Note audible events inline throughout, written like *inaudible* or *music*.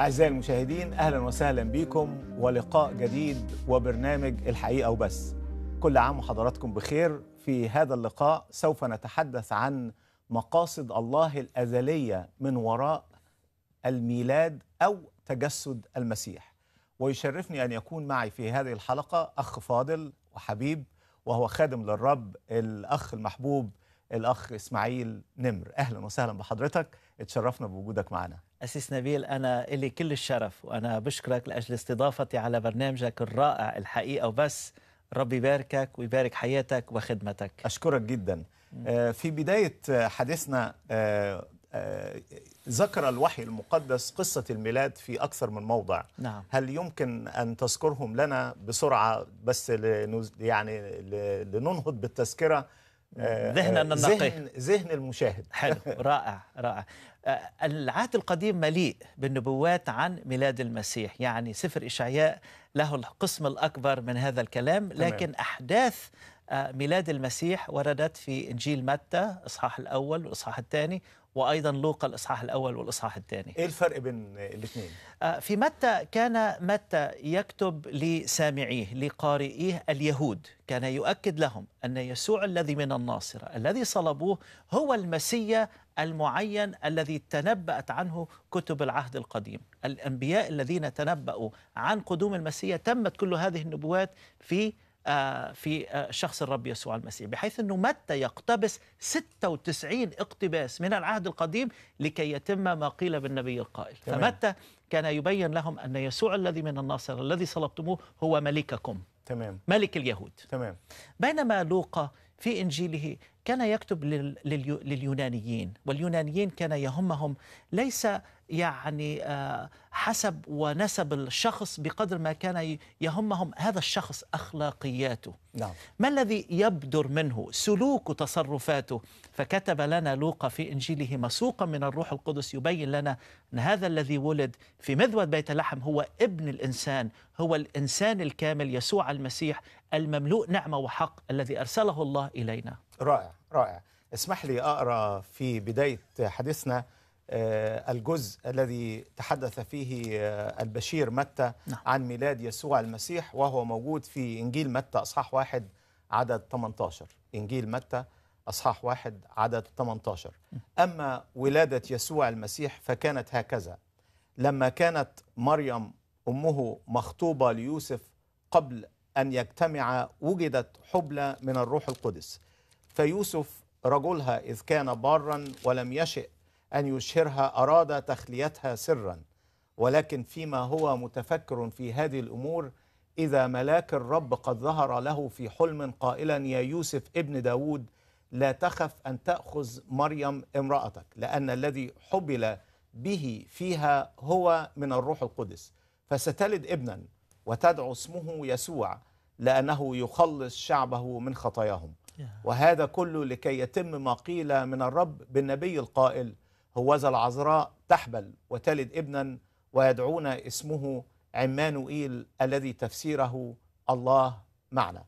أعزائي المشاهدين أهلا وسهلا بكم ولقاء جديد وبرنامج الحقيقة وبس كل عام وحضراتكم بخير في هذا اللقاء سوف نتحدث عن مقاصد الله الأزلية من وراء الميلاد أو تجسد المسيح ويشرفني أن يكون معي في هذه الحلقة أخ فاضل وحبيب وهو خادم للرب الأخ المحبوب الأخ إسماعيل نمر أهلا وسهلا بحضرتك اتشرفنا بوجودك معنا أسيس نبيل أنا إلي كل الشرف وأنا بشكرك لأجل استضافتي على برنامجك الرائع الحقيقة وبس ربي يباركك ويبارك حياتك وخدمتك أشكرك جدا آه، في بداية حديثنا آه، آه، ذكر الوحي المقدس قصة الميلاد في أكثر من موضع نعم. هل يمكن أن تذكرهم لنا بسرعة بس لنز... يعني لننهض بالتذكرة ذهن النقي ذهن, ذهن المشاهد حلو *laughs* رائع رائع آه، العهد القديم مليء بالنبوات عن ميلاد المسيح يعني سفر إشعياء له القسم الأكبر من هذا الكلام لكن تمام. أحداث آه، ميلاد المسيح وردت في إنجيل متى إصحاح الأول والإصحاح الثاني وأيضا لوقا الإصحاح الأول والإصحاح الثاني إيه الفرق بين الاثنين؟ آه، في متى كان متى يكتب لسامعيه لقارئيه اليهود كان يؤكد لهم أن يسوع الذي من الناصرة الذي صلبوه هو المسيا المعين الذي تنبأت عنه كتب العهد القديم الأنبياء الذين تنبأوا عن قدوم المسيح تمت كل هذه النبوات في آه، في آه، شخص الرب يسوع المسيح بحيث أنه متى يقتبس 96 اقتباس من العهد القديم لكي يتم ما قيل بالنبي القائل تمام. فمتى كان يبين لهم أن يسوع الذي من الناصر الذي صلبتموه هو ملككم تمام ملك اليهود تمام بينما لوقا في إنجيله كان يكتب لليونانيين واليونانيين كان يهمهم ليس يعني آه، حسب ونسب الشخص بقدر ما كان يهمهم هذا الشخص أخلاقياته نعم. ما الذي يبدر منه سلوك تصرفاته فكتب لنا لوقا في إنجيله مسوقا من الروح القدس يبين لنا أن هذا الذي ولد في مذود بيت لحم هو ابن الإنسان هو الإنسان الكامل يسوع المسيح المملوء نعمة وحق الذي أرسله الله إلينا رائع رائع اسمح لي أقرأ في بداية حديثنا آه، الجزء الذي تحدث فيه آه، البشير متى نعم. عن ميلاد يسوع المسيح وهو موجود في إنجيل متى أصحاح واحد عدد 18 إنجيل متى أصحاح واحد عدد 18 أما ولادة يسوع المسيح فكانت هكذا لما كانت مريم أمه مخطوبة ليوسف قبل أن يجتمع وجدت حبلى من الروح القدس فيوسف رجلها إذ كان بارا ولم يشئ أن يشهرها أراد تخليتها سرا ولكن فيما هو متفكر في هذه الأمور إذا ملاك الرب قد ظهر له في حلم قائلا يا يوسف ابن داود لا تخف أن تأخذ مريم امرأتك لأن الذي حبل به فيها هو من الروح القدس فستلد ابنا وتدعو اسمه يسوع لأنه يخلص شعبه من خطاياهم وهذا كله لكي يتم ما قيل من الرب بالنبي القائل هوذا العذراء تحبل وتلد ابنا ويدعون اسمه عمانوئيل الذي تفسيره الله معنا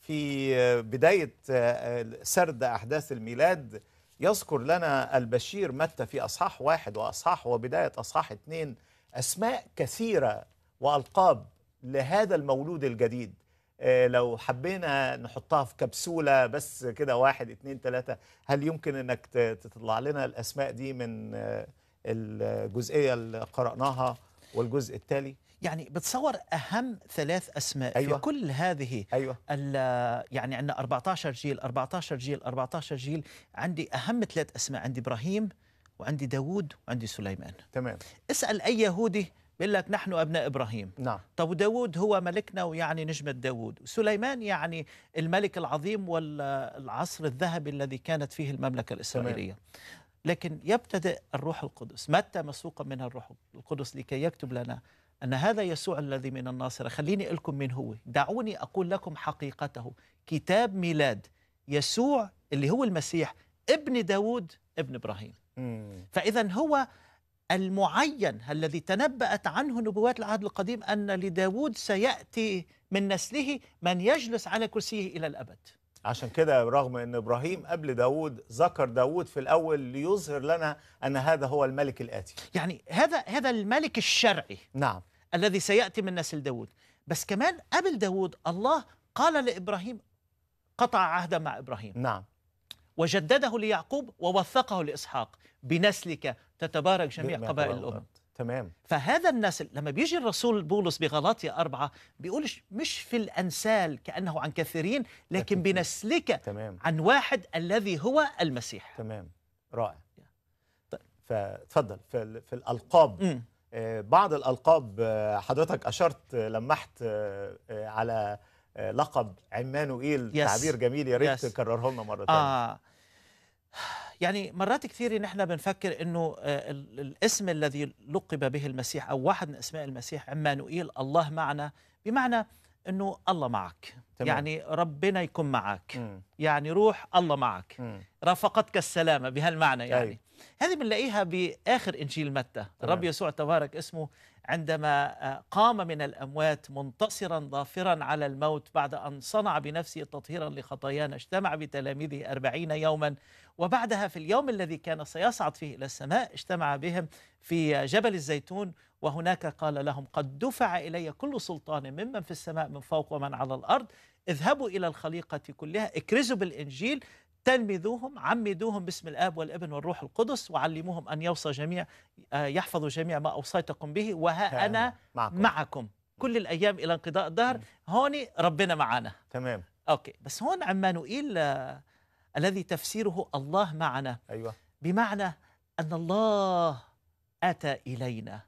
في بداية آه، سرد أحداث الميلاد يذكر لنا البشير متى في أصحاح واحد وأصحاح وبداية أصحاح اثنين أسماء كثيرة وألقاب لهذا المولود الجديد آه، لو حبينا نحطها في كبسولة بس كده واحد اتنين تلاتة هل يمكن انك تطلع لنا الاسماء دي من آه، الجزئية اللي قرأناها والجزء التالي يعني بتصور أهم ثلاث أسماء أيوة. في كل هذه أيوة. يعني عندنا 14 جيل 14 جيل 14 جيل عندي أهم ثلاث أسماء عندي إبراهيم وعندي داوود وعندي سليمان تمام اسأل أي يهودي بيقول لك نحن أبناء إبراهيم نعم. طب وداود هو ملكنا ويعني نجمة داود سليمان يعني الملك العظيم والعصر الذهبي الذي كانت فيه المملكة الإسرائيلية تمام. لكن يبتدئ الروح القدس متى مسوقا منها الروح القدس لكي يكتب لنا أن هذا يسوع الذي من الناصرة خليني لكم من هو دعوني أقول لكم حقيقته كتاب ميلاد يسوع اللي هو المسيح ابن داود ابن إبراهيم فإذا هو المعين الذي تنبأت عنه نبوات العهد القديم أن لداود سيأتي من نسله من يجلس على كرسيه إلى الأبد عشان كده رغم أن إبراهيم قبل داود ذكر داود في الأول ليظهر لنا أن هذا هو الملك الآتي يعني هذا هذا الملك الشرعي نعم الذي سيأتي من نسل داود بس كمان قبل داود الله قال لإبراهيم قطع عهدا مع إبراهيم نعم وجدده ليعقوب ووثقه لإسحاق بنسلك تتبارك جميع قبائل الأمم تمام فهذا النسل لما بيجي الرسول بولس بغلاطيا أربعة بيقولش مش في الأنسال كأنه عن كثيرين لكن بنسلك تمام. عن واحد الذي هو المسيح تمام رائع طيب. فتفضل في, في الألقاب م. آه، بعض الألقاب آه، حضرتك أشرت آه، لمحت على آه، لقب عمانوئيل yes. تعبير جميل يا ريت yes. تكرره لنا مره ثانيه آه. يعني مرات كثيرة نحن بنفكر انه آه، الاسم الذي لقب به المسيح او واحد من اسماء المسيح عمانوئيل الله معنا بمعنى انه الله معك تمام. يعني ربنا يكون معك م. يعني روح الله معك م. رافقتك السلامه بهالمعنى يعني أي. طيب. هذه بنلاقيها باخر انجيل متى الرب يسوع تبارك اسمه عندما آه، قام من الأموات منتصرا ظافرا على الموت بعد أن صنع بنفسه تطهيرا لخطايانا اجتمع بتلاميذه أربعين يوما وبعدها في اليوم الذي كان سيصعد فيه إلى السماء اجتمع بهم في جبل الزيتون وهناك قال لهم قد دفع إلي كل سلطان ممن في السماء من فوق ومن على الأرض اذهبوا إلى الخليقة كلها اكرزوا بالإنجيل تلمذوهم عمدوهم باسم الآب والابن والروح القدس وعلموهم أن يوصى جميع آه، يحفظوا جميع ما أوصيتكم به وها أنا معكم. معكم كل الأيام إلى انقضاء الدهر هون ربنا معنا تمام أوكي بس هون عمانوئيل آه، الذي تفسيره الله معنا أيوة بمعنى أن الله أتى إلينا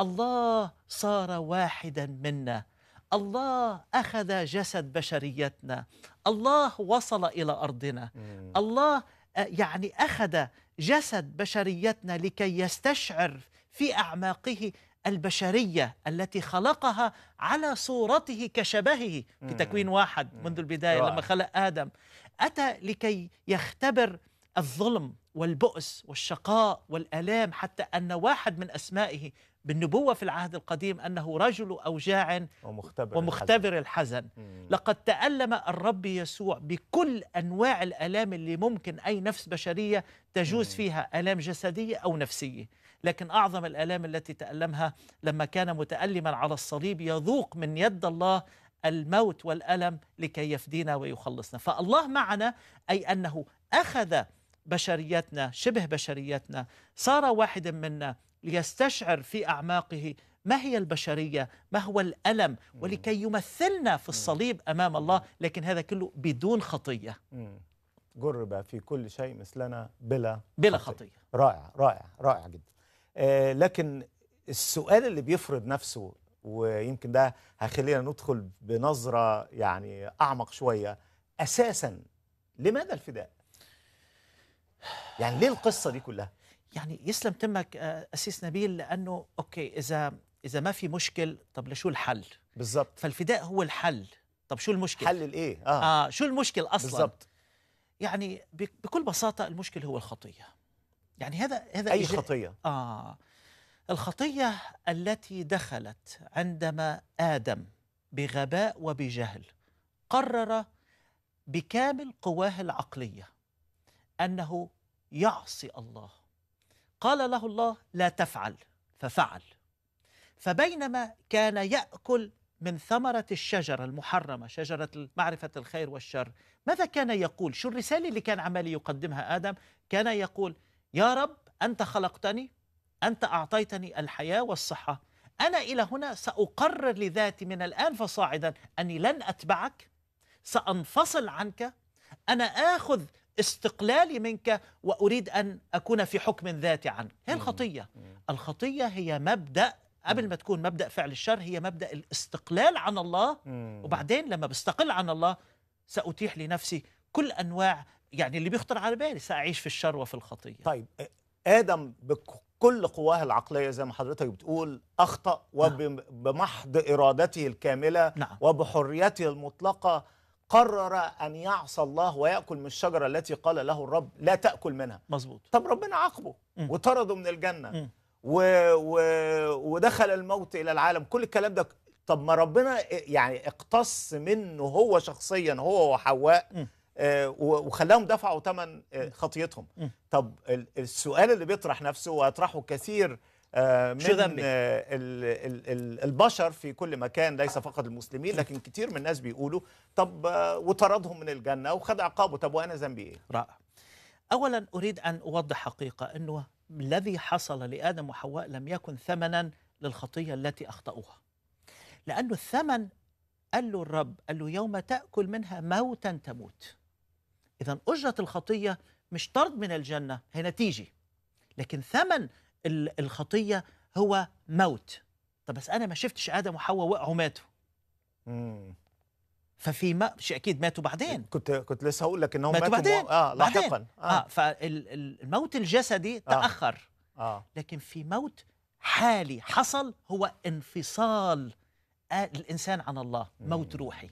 الله صار واحدا منا الله اخذ جسد بشريتنا الله وصل الى ارضنا الله آه، يعني اخذ جسد بشريتنا لكي يستشعر في اعماقه البشريه التي خلقها على صورته كشبهه في تكوين واحد منذ البدايه لما خلق ادم اتى لكي يختبر الظلم والبؤس والشقاء والالام حتى ان واحد من اسمائه بالنبوة في العهد القديم أنه رجل أوجاع ومختبر, ومختبر الحزن, الحزن. لقد تألم الرب يسوع بكل أنواع الآلام اللي ممكن أي نفس بشرية تجوز مم. فيها آلام جسدية أو نفسية لكن أعظم الآلام التي تألمها لما كان متألما على الصليب يذوق من يد الله الموت والألم لكي يفدينا ويخلصنا فالله معنا أي أنه أخذ بشريتنا شبه بشريتنا صار واحدا منا ليستشعر في أعماقه ما هي البشرية ما هو الألم ولكي يمثلنا في الصليب أمام الله لكن هذا كله بدون خطية جرب في كل شيء مثلنا بلا بلا خطية, رائع رائع رائع جدا آه، لكن السؤال اللي بيفرض نفسه ويمكن ده هيخلينا ندخل بنظرة يعني أعمق شوية أساسا لماذا الفداء؟ يعني ليه القصة دي كلها؟ يعني يسلم تمك آه، أسيس نبيل لأنه أوكي إذا إذا ما في مشكل طب لشو الحل؟ بالضبط فالفداء هو الحل طب شو المشكل؟ حل الإيه؟ آه, آه شو المشكل أصلا؟ بالضبط يعني بكل بساطة المشكل هو الخطية يعني هذا هذا أي خطية؟ آه الخطية التي دخلت عندما آدم بغباء وبجهل قرر بكامل قواه العقلية أنه يعصي الله قال له الله لا تفعل ففعل فبينما كان ياكل من ثمره الشجره المحرمه شجره معرفه الخير والشر ماذا كان يقول شو الرساله اللي كان عمال يقدمها ادم كان يقول يا رب انت خلقتني انت اعطيتني الحياه والصحه انا الى هنا ساقرر لذاتي من الان فصاعدا اني لن اتبعك سانفصل عنك انا اخذ استقلالي منك وأريد أن أكون في حكم ذاتي عنك هي الخطية الخطية هي مبدأ قبل ما تكون مبدأ فعل الشر هي مبدأ الاستقلال عن الله وبعدين لما بستقل عن الله سأتيح لنفسي كل أنواع يعني اللي بيخطر على بالي سأعيش في الشر وفي الخطية طيب آدم بكل قواه العقلية زي ما حضرتك بتقول أخطأ نعم. وبمحض إرادته الكاملة نعم. وبحريته المطلقة قرر أن يعصى الله ويأكل من الشجرة التي قال له الرب لا تأكل منها مظبوط طب ربنا عاقبه وطرده من الجنة م. و... و... ودخل الموت إلى العالم كل الكلام ده طب ما ربنا يعني اقتص منه هو شخصيا هو وحواء آه وخلاهم دفعوا ثمن آه، خطيتهم طب السؤال اللي بيطرح نفسه ويطرحه كثير آه، من شو ذنبك؟ آه، البشر في كل مكان ليس فقط المسلمين لكن كتير من الناس بيقولوا طب آه، وطردهم من الجنه وخد عقابه طب وانا ذنبي ايه؟ رائع. اولا اريد ان اوضح حقيقه انه الذي حصل لادم وحواء لم يكن ثمنا للخطيه التي اخطاوها. لانه الثمن قال له الرب قال له يوم تاكل منها موتا تموت. اذا اجره الخطيه مش طرد من الجنه هي نتيجه لكن ثمن الخطيه هو موت طب بس انا ما شفتش ادم وحواء وقعوا ماتوا امم ففي ما مش اكيد ماتوا بعدين كنت كنت لسه هقول لك انهم ماتوا, ماتوا بعدين مو... اه لاحقا اه, آه فالموت الجسدي آه. تاخر آه. لكن في موت حالي حصل هو انفصال آه، الانسان عن الله موت روحي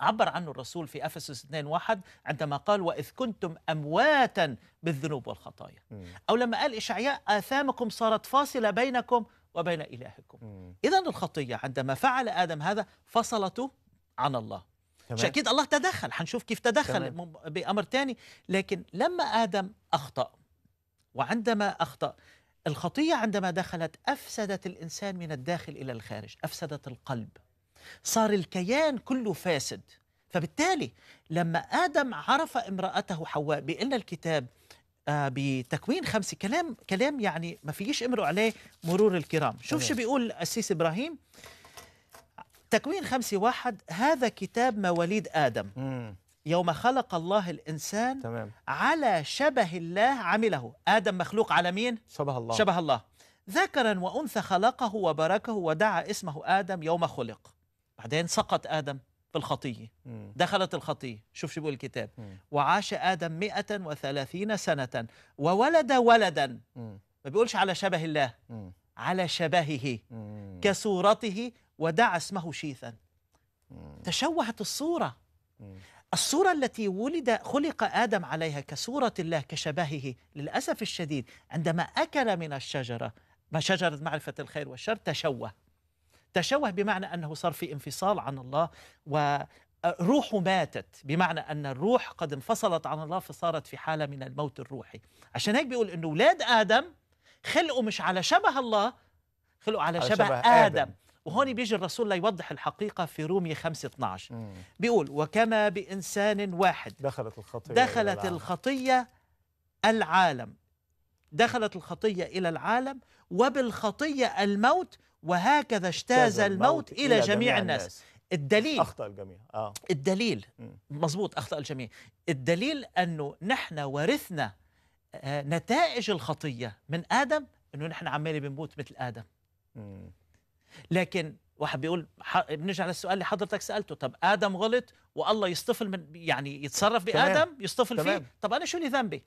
عبر عنه الرسول في افسس 2 1 عندما قال واذ كنتم امواتا بالذنوب والخطايا او لما قال اشعياء اثامكم صارت فاصله بينكم وبين الهكم اذا الخطيه عندما فعل ادم هذا فصلته عن الله اكيد الله تدخل حنشوف كيف تدخل تمام. بامر تاني لكن لما ادم اخطا وعندما اخطا الخطيه عندما دخلت افسدت الانسان من الداخل الى الخارج افسدت القلب صار الكيان كله فاسد فبالتالي لما آدم عرف امرأته حواء بأن الكتاب آه، بتكوين خمسة كلام كلام يعني ما فيش امروا عليه مرور الكرام شوف شو بيقول السيس إبراهيم تكوين خمسة واحد هذا كتاب مواليد آدم مم. يوم خلق الله الإنسان تمام. على شبه الله عمله آدم مخلوق على مين؟ شبه الله شبه الله ذكرا وأنثى خلقه وبركه ودعا اسمه آدم يوم خلق بعدين سقط آدم في الخطية دخلت الخطية شوف شو بيقول الكتاب وعاش آدم 130 سنة وولد ولدا ما بيقولش على شبه الله على شبهه كصورته ودعا اسمه شيثا تشوهت الصورة الصورة التي ولد خلق آدم عليها كصورة الله كشبهه للأسف الشديد عندما أكل من الشجرة ما شجرة معرفة الخير والشر تشوه تشوه بمعنى أنه صار في انفصال عن الله و روحه ماتت بمعنى أن الروح قد انفصلت عن الله فصارت في حالة من الموت الروحي عشان هيك بيقول أنه أولاد آدم خلقوا مش على شبه الله خلقوا على, على شبه, شبه آدم, آدم. وهون بيجي الرسول ليوضح الحقيقة في رومية 5 12 مم. بيقول وكما بإنسان واحد دخلت الخطية دخلت الخطية العالم دخلت الخطية إلى العالم وبالخطية الموت وهكذا اجتاز الموت إلى, إلى جميع, جميع الناس, الناس. الدليل أخطأ الجميع آه. الدليل مضبوط أخطأ الجميع الدليل أنه نحن ورثنا آه، نتائج الخطية من آدم أنه نحن عمالي بنموت مثل آدم لكن واحد بيقول بنرجع للسؤال اللي حضرتك سالته طب ادم غلط والله يصطفل من يعني يتصرف بادم يصطفل فيه طب انا شو اللي ذنبي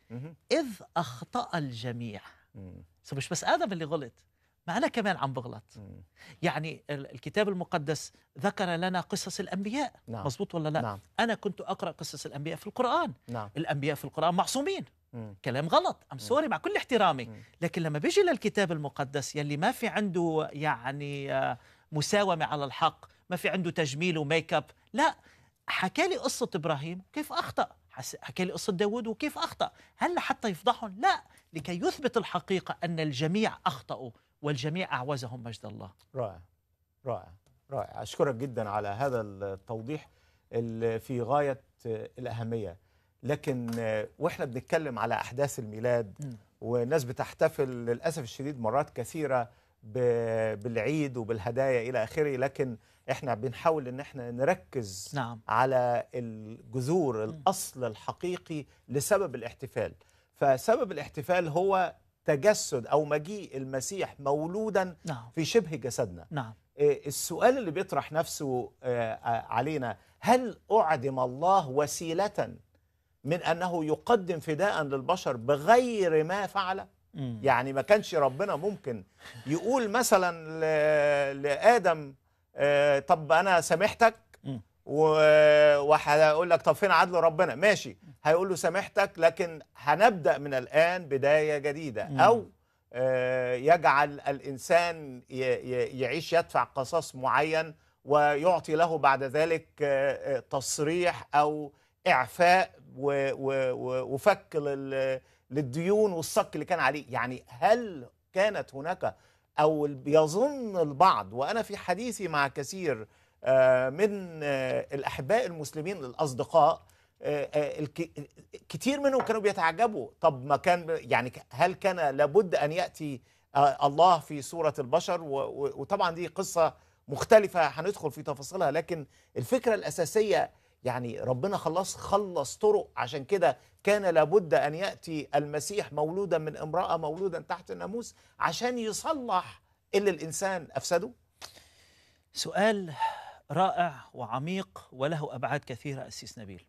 اذ اخطا الجميع مش بس ادم اللي غلط ما أنا كمان عم بغلط يعني الكتاب المقدس ذكر لنا قصص الأنبياء نعم. مظبوط ولا لا نعم. أنا كنت أقرأ قصص الأنبياء في القرآن نعم. الأنبياء في القرآن معصومين مم. كلام غلط ام سوري مع كل احترامي مم. لكن لما بيجي للكتاب المقدس يلي ما في عنده يعني آه، مساومه على الحق ما في عنده تجميل وميك اب لا حكى لي قصه ابراهيم كيف اخطا حكى لي قصه داوود وكيف اخطا هل حتى يفضحهم لا لكي يثبت الحقيقه ان الجميع اخطاوا والجميع أعوزهم مجد الله رائع رائع رائع أشكرك جدا على هذا التوضيح اللي في غاية الأهمية لكن وإحنا بنتكلم على أحداث الميلاد م. والناس بتحتفل للأسف الشديد مرات كثيرة بالعيد وبالهدايا إلى آخره لكن إحنا بنحاول إن إحنا نركز نعم. على الجذور الأصل الحقيقي لسبب الاحتفال فسبب الاحتفال هو تجسد أو مجيء المسيح مولودا نعم. في شبه جسدنا نعم. آه، السؤال اللي بيطرح نفسه آه، آه، علينا هل أعدم الله وسيلة من أنه يقدم فداء للبشر بغير ما فعله مم. يعني ما كانش ربنا ممكن يقول مثلا لآدم طب أنا سامحتك وهقول لك طب فين عدل ربنا ماشي هيقول له سامحتك لكن هنبدا من الان بدايه جديده او آه، يجعل الانسان يعيش يدفع قصاص معين ويعطي له بعد ذلك آه، آه، تصريح او اعفاء وفك للديون والصك اللي كان عليه يعني هل كانت هناك او يظن البعض وانا في حديثي مع كثير آه، من آه، الأحباء المسلمين الأصدقاء آه، كتير منهم كانوا بيتعجبوا طب ما كان يعني هل كان لابد أن يأتي الله في صورة البشر وطبعا دي قصة مختلفة هندخل في تفاصيلها لكن الفكرة الأساسية يعني ربنا خلص خلص طرق عشان كده كان لابد أن يأتي المسيح مولودا من امرأة مولودا تحت الناموس عشان يصلح اللي الإنسان أفسده سؤال رائع وعميق وله أبعاد كثيرة أسيس نبيل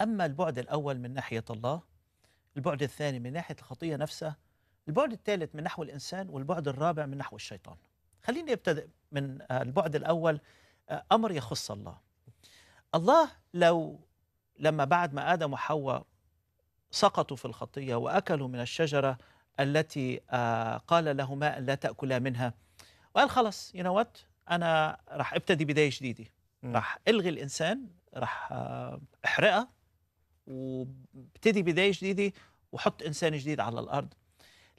أما البعد الأول من ناحية الله البعد الثاني من ناحية الخطية نفسها البعد الثالث من نحو الإنسان والبعد الرابع من نحو الشيطان خليني أبتدئ من آه، البعد الأول آه، أمر يخص الله الله لو لما بعد ما آدم وحواء سقطوا في الخطية وأكلوا من الشجرة التي آه، قال لهما لا تأكلا منها وقال خلاص you know what انا راح ابتدي بدايه جديده راح الغي الانسان راح آه، احرقها وابتدي بدايه جديده وحط انسان جديد على الارض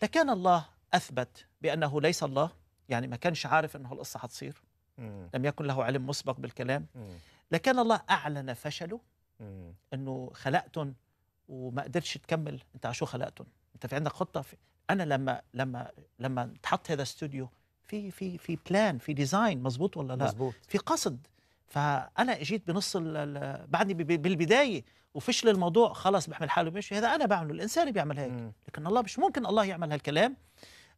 لكان الله اثبت بانه ليس الله يعني ما كانش عارف انه القصه حتصير لم يكن له علم مسبق بالكلام لكن الله اعلن فشله انه خلقتن وما قدرتش تكمل انت على شو خلقتن انت في عندك خطه في انا لما لما لما تحط هذا استوديو في في في بلان في ديزاين مزبوط ولا لا مزبوط. في قصد فانا اجيت بنص بعدني بالبدايه وفشل الموضوع خلاص بحمل حاله مش هذا انا بعمله الانسان اللي بيعمل هيك م. لكن الله مش ممكن الله يعمل هالكلام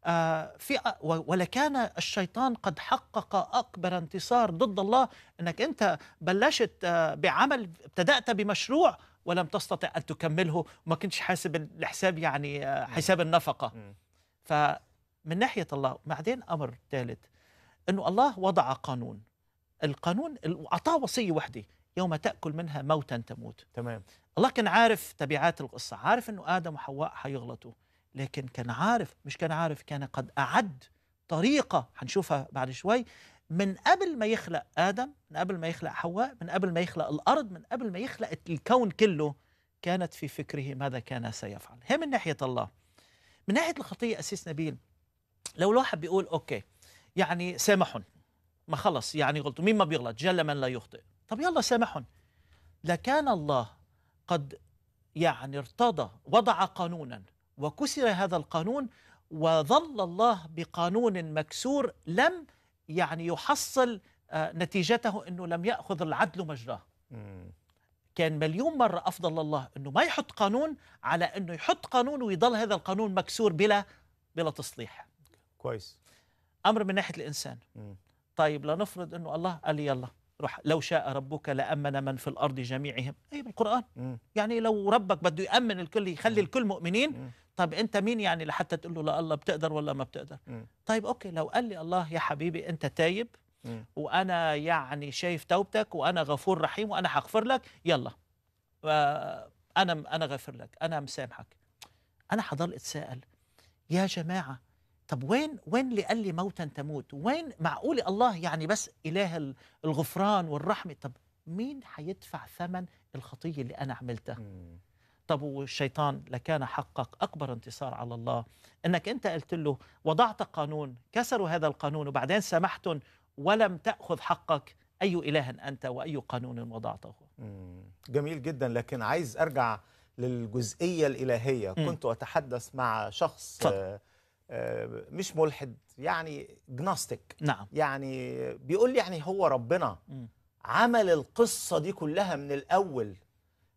آه في ولكان الشيطان قد حقق اكبر انتصار ضد الله انك انت بلشت آه بعمل ابتدات بمشروع ولم تستطع ان تكمله وما كنتش حاسب الحساب يعني آه حساب النفقه ف من ناحية الله بعدين أمر ثالث أنه الله وضع قانون القانون أعطاه وصية وحدة يوم تأكل منها موتا تموت تمام الله كان عارف تبعات القصة عارف أنه آدم وحواء حيغلطوا لكن كان عارف مش كان عارف كان قد أعد طريقة حنشوفها بعد شوي من قبل ما يخلق آدم من قبل ما يخلق حواء من قبل ما يخلق الأرض من قبل ما يخلق الكون كله كانت في فكره ماذا كان سيفعل هي من ناحية الله من ناحية الخطية أسيس نبيل لو الواحد بيقول اوكي يعني سامحهم ما خلص يعني غلطوا مين ما بيغلط جل من لا يخطئ طب يلا سامحهم لكان الله قد يعني ارتضى وضع قانونا وكسر هذا القانون وظل الله بقانون مكسور لم يعني يحصل آه، نتيجته انه لم ياخذ العدل مجراه كان مليون مره افضل الله انه ما يحط قانون على انه يحط قانون ويضل هذا القانون مكسور بلا بلا تصليح كويس امر من ناحيه الانسان مم. طيب لنفرض انه الله قال يلا روح لو شاء ربك لامن من في الارض جميعهم اي طيب، بالقران مم. يعني لو ربك بده يامن الكل يخلي الكل مؤمنين مم. طب انت مين يعني لحتى تقول له لا الله بتقدر ولا ما بتقدر مم. طيب اوكي لو قال لي الله يا حبيبي انت تايب وانا يعني شايف توبتك وانا غفور رحيم وانا حغفر لك يلا انا انا غفر لك انا مسامحك انا حضل اتساءل يا جماعه طب وين وين اللي قال لي موتا تموت وين معقول الله يعني بس إله الغفران والرحمة طب مين حيدفع ثمن الخطية اللي أنا عملتها مم. طب والشيطان لكان حقق أكبر انتصار على الله أنك أنت قلت له وضعت قانون كسروا هذا القانون وبعدين سمحتهم ولم تأخذ حقك أي إله أنت وأي قانون وضعته مم. جميل جدا لكن عايز أرجع للجزئية الإلهية مم. كنت أتحدث مع شخص صدق. آه، مش ملحد يعني جناستيك نعم يعني بيقول لي يعني هو ربنا عمل القصة دي كلها من الأول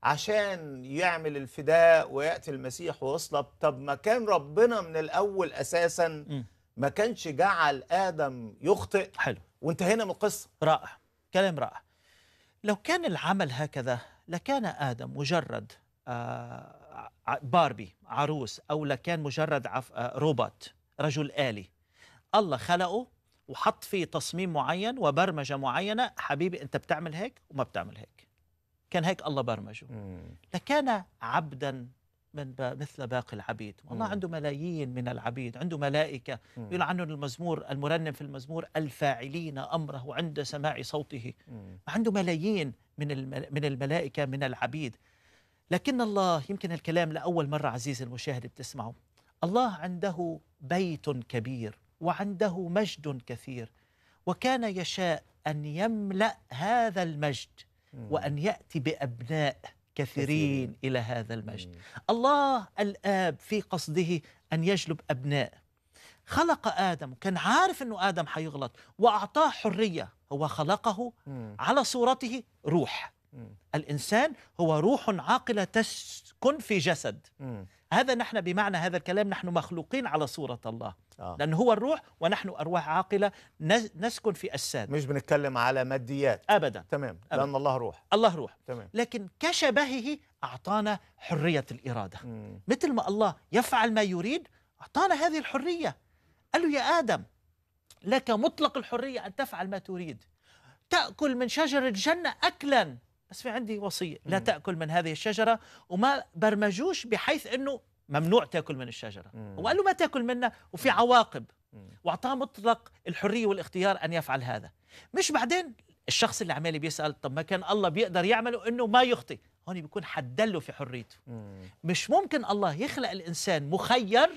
عشان يعمل الفداء ويأتي المسيح ويصلب طب ما كان ربنا من الأول أساسا ما كانش جعل آدم يخطئ حلو وانتهينا من القصة رائع كلام رائع لو كان العمل هكذا لكان آدم مجرد آه باربي عروس أو لكان مجرد عف... آه، روبوت رجل آلي الله خلقه وحط فيه تصميم معين وبرمجة معينة حبيبي أنت بتعمل هيك وما بتعمل هيك كان هيك الله برمجه مم. لكان عبدا من ب... مثل باقي العبيد والله مم. عنده ملايين من العبيد عنده ملائكة يقول عنه المزمور المرنم في المزمور الفاعلين أمره عند سماع صوته مم. عنده ملايين من, الم... من الملائكة من العبيد لكن الله يمكن الكلام لأول مرة عزيزي المشاهد بتسمعه الله عنده بيت كبير وعنده مجد كثير وكان يشاء أن يملأ هذا المجد وأن يأتي بأبناء كثيرين إلى هذا المجد الله الآب في قصده أن يجلب أبناء خلق آدم كان عارف أنه آدم حيغلط وأعطاه حرية هو خلقه على صورته روح الإنسان هو روح عاقلة تسكن في جسد هذا نحن بمعنى هذا الكلام نحن مخلوقين على صورة الله آه. لأن هو الروح ونحن أرواح عاقلة نسكن في أجساد مش بنتكلم على ماديات أبدا تمام أبداً. لأن الله روح الله روح تمام. لكن كشبهه أعطانا حرية الإرادة م. مثل ما الله يفعل ما يريد أعطانا هذه الحرية قال له يا آدم لك مطلق الحرية أن تفعل ما تريد تأكل من شجر الجنة أكلا بس في عندي وصيه لا تاكل من هذه الشجره وما برمجوش بحيث انه ممنوع تاكل من الشجره وقال له ما تاكل منها وفي عواقب واعطاه مطلق الحريه والاختيار ان يفعل هذا مش بعدين الشخص اللي عمال بيسال طب ما كان الله بيقدر يعمله انه ما يخطئ هون بيكون حدله في حريته مش ممكن الله يخلق الانسان مخير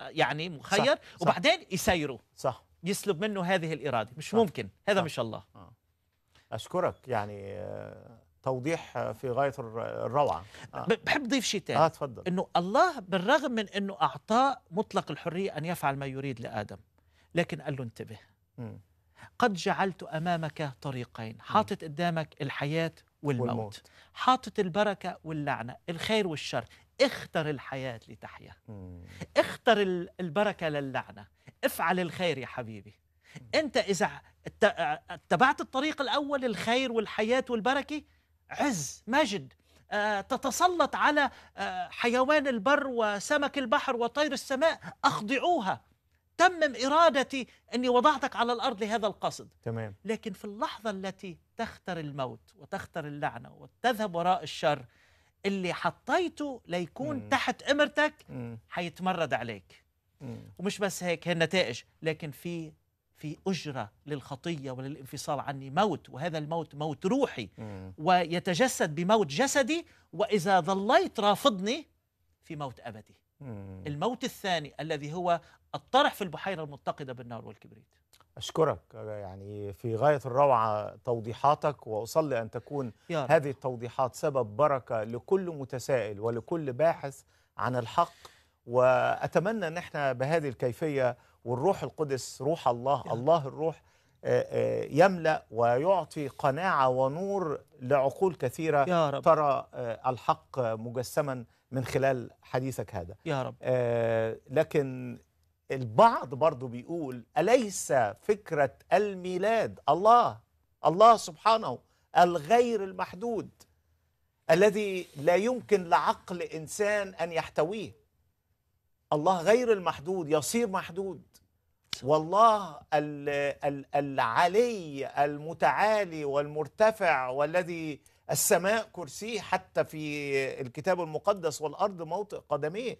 يعني مخير صح. وبعدين يسيره صح يسلب منه هذه الاراده مش صح. ممكن هذا صح. مش الله آه. اشكرك يعني توضيح في غايه الروعه آه. بحب ضيف شيء ثاني اه تفضل انه الله بالرغم من انه اعطاه مطلق الحريه ان يفعل ما يريد لادم لكن قال له انتبه قد جعلت امامك طريقين حاطط قدامك الحياه والموت, والموت. حاطط البركه واللعنه الخير والشر اختر الحياه لتحيا اختر البركه للعنه افعل الخير يا حبيبي انت اذا اتبعت الطريق الاول الخير والحياه والبركه عز مجد آه، تتسلط على آه، حيوان البر وسمك البحر وطير السماء اخضعوها تمم ارادتي اني وضعتك على الارض لهذا القصد تمام لكن في اللحظه التي تختر الموت وتختر اللعنه وتذهب وراء الشر اللي حطيته ليكون مم. تحت امرتك مم. عليك مم. ومش بس هيك هي النتائج لكن في في أجرة للخطية وللانفصال عني موت وهذا الموت موت روحي ويتجسد بموت جسدي وإذا ظليت رافضني في موت أبدي الموت الثاني الذي هو الطرح في البحيرة المتقدة بالنار والكبريت أشكرك يعني في غاية الروعة توضيحاتك وأصلي أن تكون هذه التوضيحات سبب بركة لكل متسائل ولكل باحث عن الحق وأتمنى أن احنا بهذه الكيفية والروح القدس روح الله الله الروح آه، آه، يملا ويعطي قناعه ونور لعقول كثيره يا رب. ترى آه، الحق مجسما من خلال حديثك هذا يا رب لكن البعض برضه بيقول اليس فكره الميلاد الله الله سبحانه الغير المحدود الذي لا يمكن لعقل انسان ان يحتويه الله غير المحدود يصير محدود والله العلي المتعالي والمرتفع والذي السماء كرسيه حتى في الكتاب المقدس والارض موطئ قدميه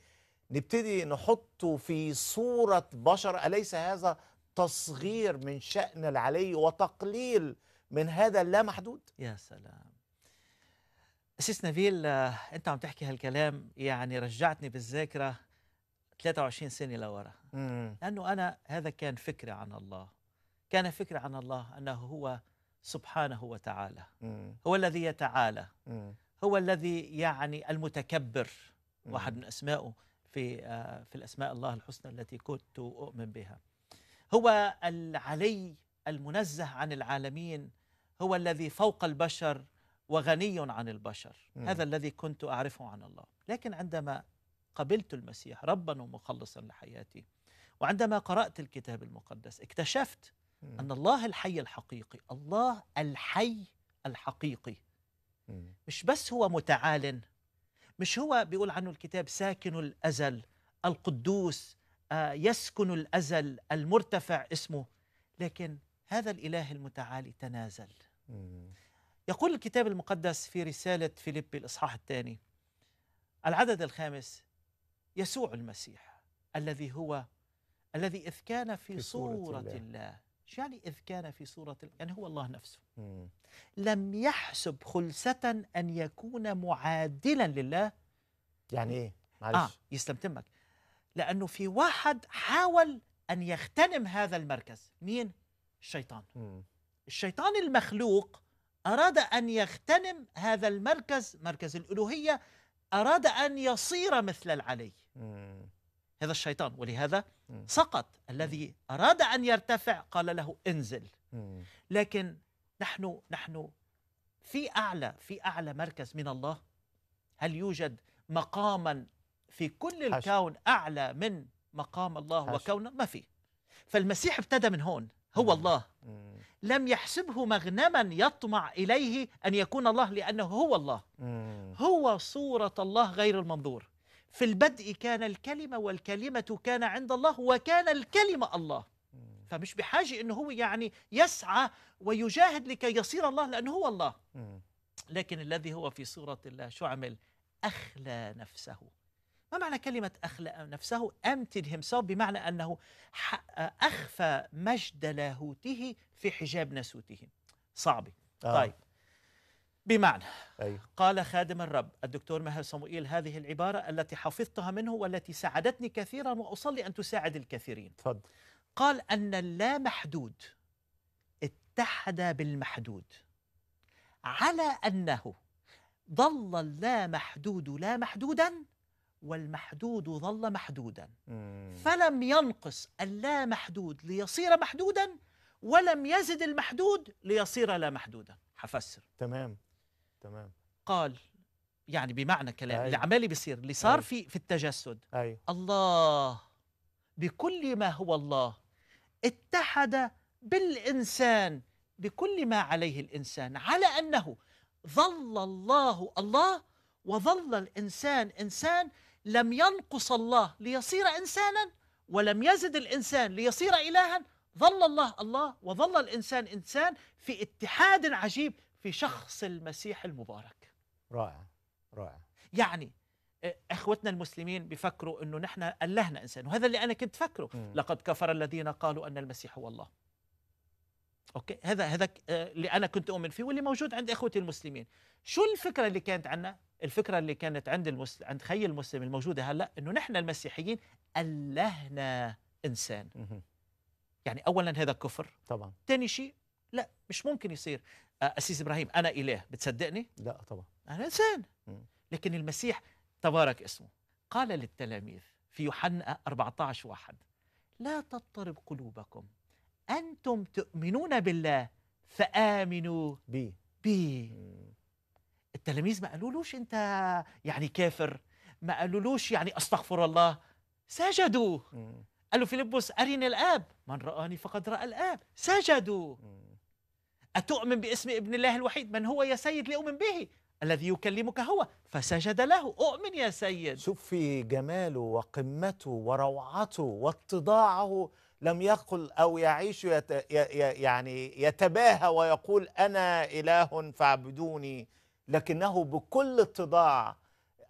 نبتدي نحطه في صوره بشر اليس هذا تصغير من شان العلي وتقليل من هذا اللامحدود يا سلام أسيس نبيل آه، أنت عم تحكي هالكلام يعني رجعتني بالذاكرة 23 سنة لورا مم. لأنه أنا هذا كان فكري عن الله كان فكري عن الله أنه هو سبحانه وتعالى مم. هو الذي يتعالى مم. هو الذي يعني المتكبر واحد من أسمائه في آه، في الأسماء الله الحسنى التي كنت أؤمن بها هو العلي المنزه عن العالمين هو الذي فوق البشر وغني عن البشر مم. هذا الذي كنت أعرفه عن الله لكن عندما قبلت المسيح ربا ومخلصا لحياتي وعندما قرأت الكتاب المقدس اكتشفت أن الله الحي الحقيقي الله الحي الحقيقي مش بس هو متعال مش هو بيقول عنه الكتاب ساكن الأزل القدوس آه، يسكن الأزل المرتفع اسمه لكن هذا الإله المتعالي تنازل يقول الكتاب المقدس في رسالة فيليب الإصحاح الثاني العدد الخامس يسوع المسيح الذي هو الذي إذ كان في, في صورة, صورة الله, الله. يعني إذ كان في صورة الله يعني هو الله نفسه مم. لم يحسب خلسة أن يكون معادلا لله يعني إيه؟ آه، معلش آه يستمتمك لأنه في واحد حاول أن يغتنم هذا المركز مين؟ الشيطان مم. الشيطان المخلوق أراد أن يغتنم هذا المركز مركز الألوهية أراد أن يصير مثل العلي مم. هذا الشيطان ولهذا سقط الذي أراد أن يرتفع قال له انزل لكن نحن نحن في أعلى في أعلى مركز من الله هل يوجد مقاما في كل الكون أعلى من مقام الله وكونه ما في فالمسيح ابتدى من هون هو الله لم يحسبه مغنما يطمع إليه أن يكون الله لأنه هو الله هو صورة الله غير المنظور في البدء كان الكلمة والكلمة كان عند الله وكان الكلمة الله فمش بحاجة أنه هو يعني يسعى ويجاهد لكي يصير الله لأنه هو الله لكن الذي هو في صورة الله شو عمل أخلى نفسه ما معنى كلمة أخلى نفسه أمتد himself بمعنى أنه أخفى مجد لاهوته في حجاب نسوته صعبة آه. طيب بمعنى أيوه. قال خادم الرب الدكتور مها صموئيل هذه العبارة التي حفظتها منه والتي ساعدتني كثيرا وأصلي أن تساعد الكثيرين فضل. قال أن محدود اتحد بالمحدود على أنه ظل محدود لا محدودا والمحدود ظل محدودا مم. فلم ينقص اللا محدود ليصير محدودا ولم يزد المحدود ليصير لا محدودا حفسر تمام تمام قال يعني بمعنى كلام أيوة. اللي عمالي بيصير اللي صار أيوة. في في التجسد أيوة. الله بكل ما هو الله اتحد بالإنسان بكل ما عليه الإنسان على أنه ظل الله الله وظل الإنسان إنسان لم ينقص الله ليصير إنسانا ولم يزد الإنسان ليصير إلها ظل الله الله وظل الإنسان إنسان في اتحاد عجيب في شخص المسيح المبارك رائع رائع يعني آه، اخوتنا المسلمين بيفكروا انه نحن الهنا انسان وهذا اللي انا كنت فكره م. لقد كفر الذين قالوا ان المسيح هو الله اوكي هذا هذا آه، اللي انا كنت اؤمن فيه واللي موجود عند اخوتي المسلمين شو الفكره اللي كانت عندنا الفكره اللي كانت عند المسلم عند خي المسلم الموجوده هلا انه نحن المسيحيين الهنا انسان م. يعني اولا هذا كفر طبعا ثاني شيء لا مش ممكن يصير أسيس إبراهيم أنا إله بتصدقني؟ لا طبعا أنا إنسان لكن المسيح تبارك اسمه قال للتلاميذ في يوحنا 14 واحد لا تضطرب قلوبكم أنتم تؤمنون بالله فآمنوا بي بي التلاميذ ما قالولوش أنت يعني كافر ما قالولوش يعني أستغفر الله سجدوا قالوا فيلبس أرني الآب من رآني فقد رأى الآب سجدوا أتؤمن باسم ابن الله الوحيد من هو يا سيد لأؤمن به الذي يكلمك هو فسجد له أؤمن يا سيد شوف في جماله وقمته وروعته واتضاعه لم يقل أو يعيش يت يعني يتباهى ويقول أنا إله فاعبدوني لكنه بكل اتضاع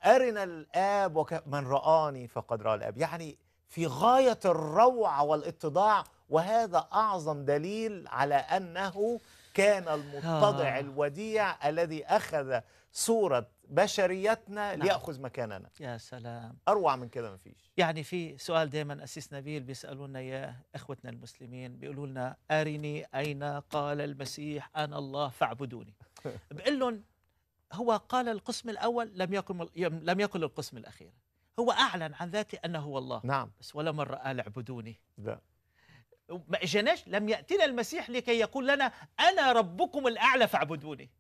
أرنا الآب ومن رآني فقد رأى الآب يعني في غاية الروعة والاتضاع وهذا أعظم دليل على أنه كان المتضع آه. الوديع الذي أخذ صورة بشريتنا نعم. ليأخذ مكاننا يا سلام أروع من كده ما فيش يعني في سؤال دايما أسيس نبيل بيسألونا يا إخوتنا المسلمين بيقولوا لنا أرني أين قال المسيح أنا الله فاعبدوني *laughs* بقول لهم هو قال القسم الأول لم يقل, لم يقل القسم الأخير هو أعلن عن ذاته أنه هو الله نعم بس ولا مرة قال اعبدوني لا ما اجاناش لم ياتنا المسيح لكي يقول لنا انا ربكم الاعلى فاعبدوني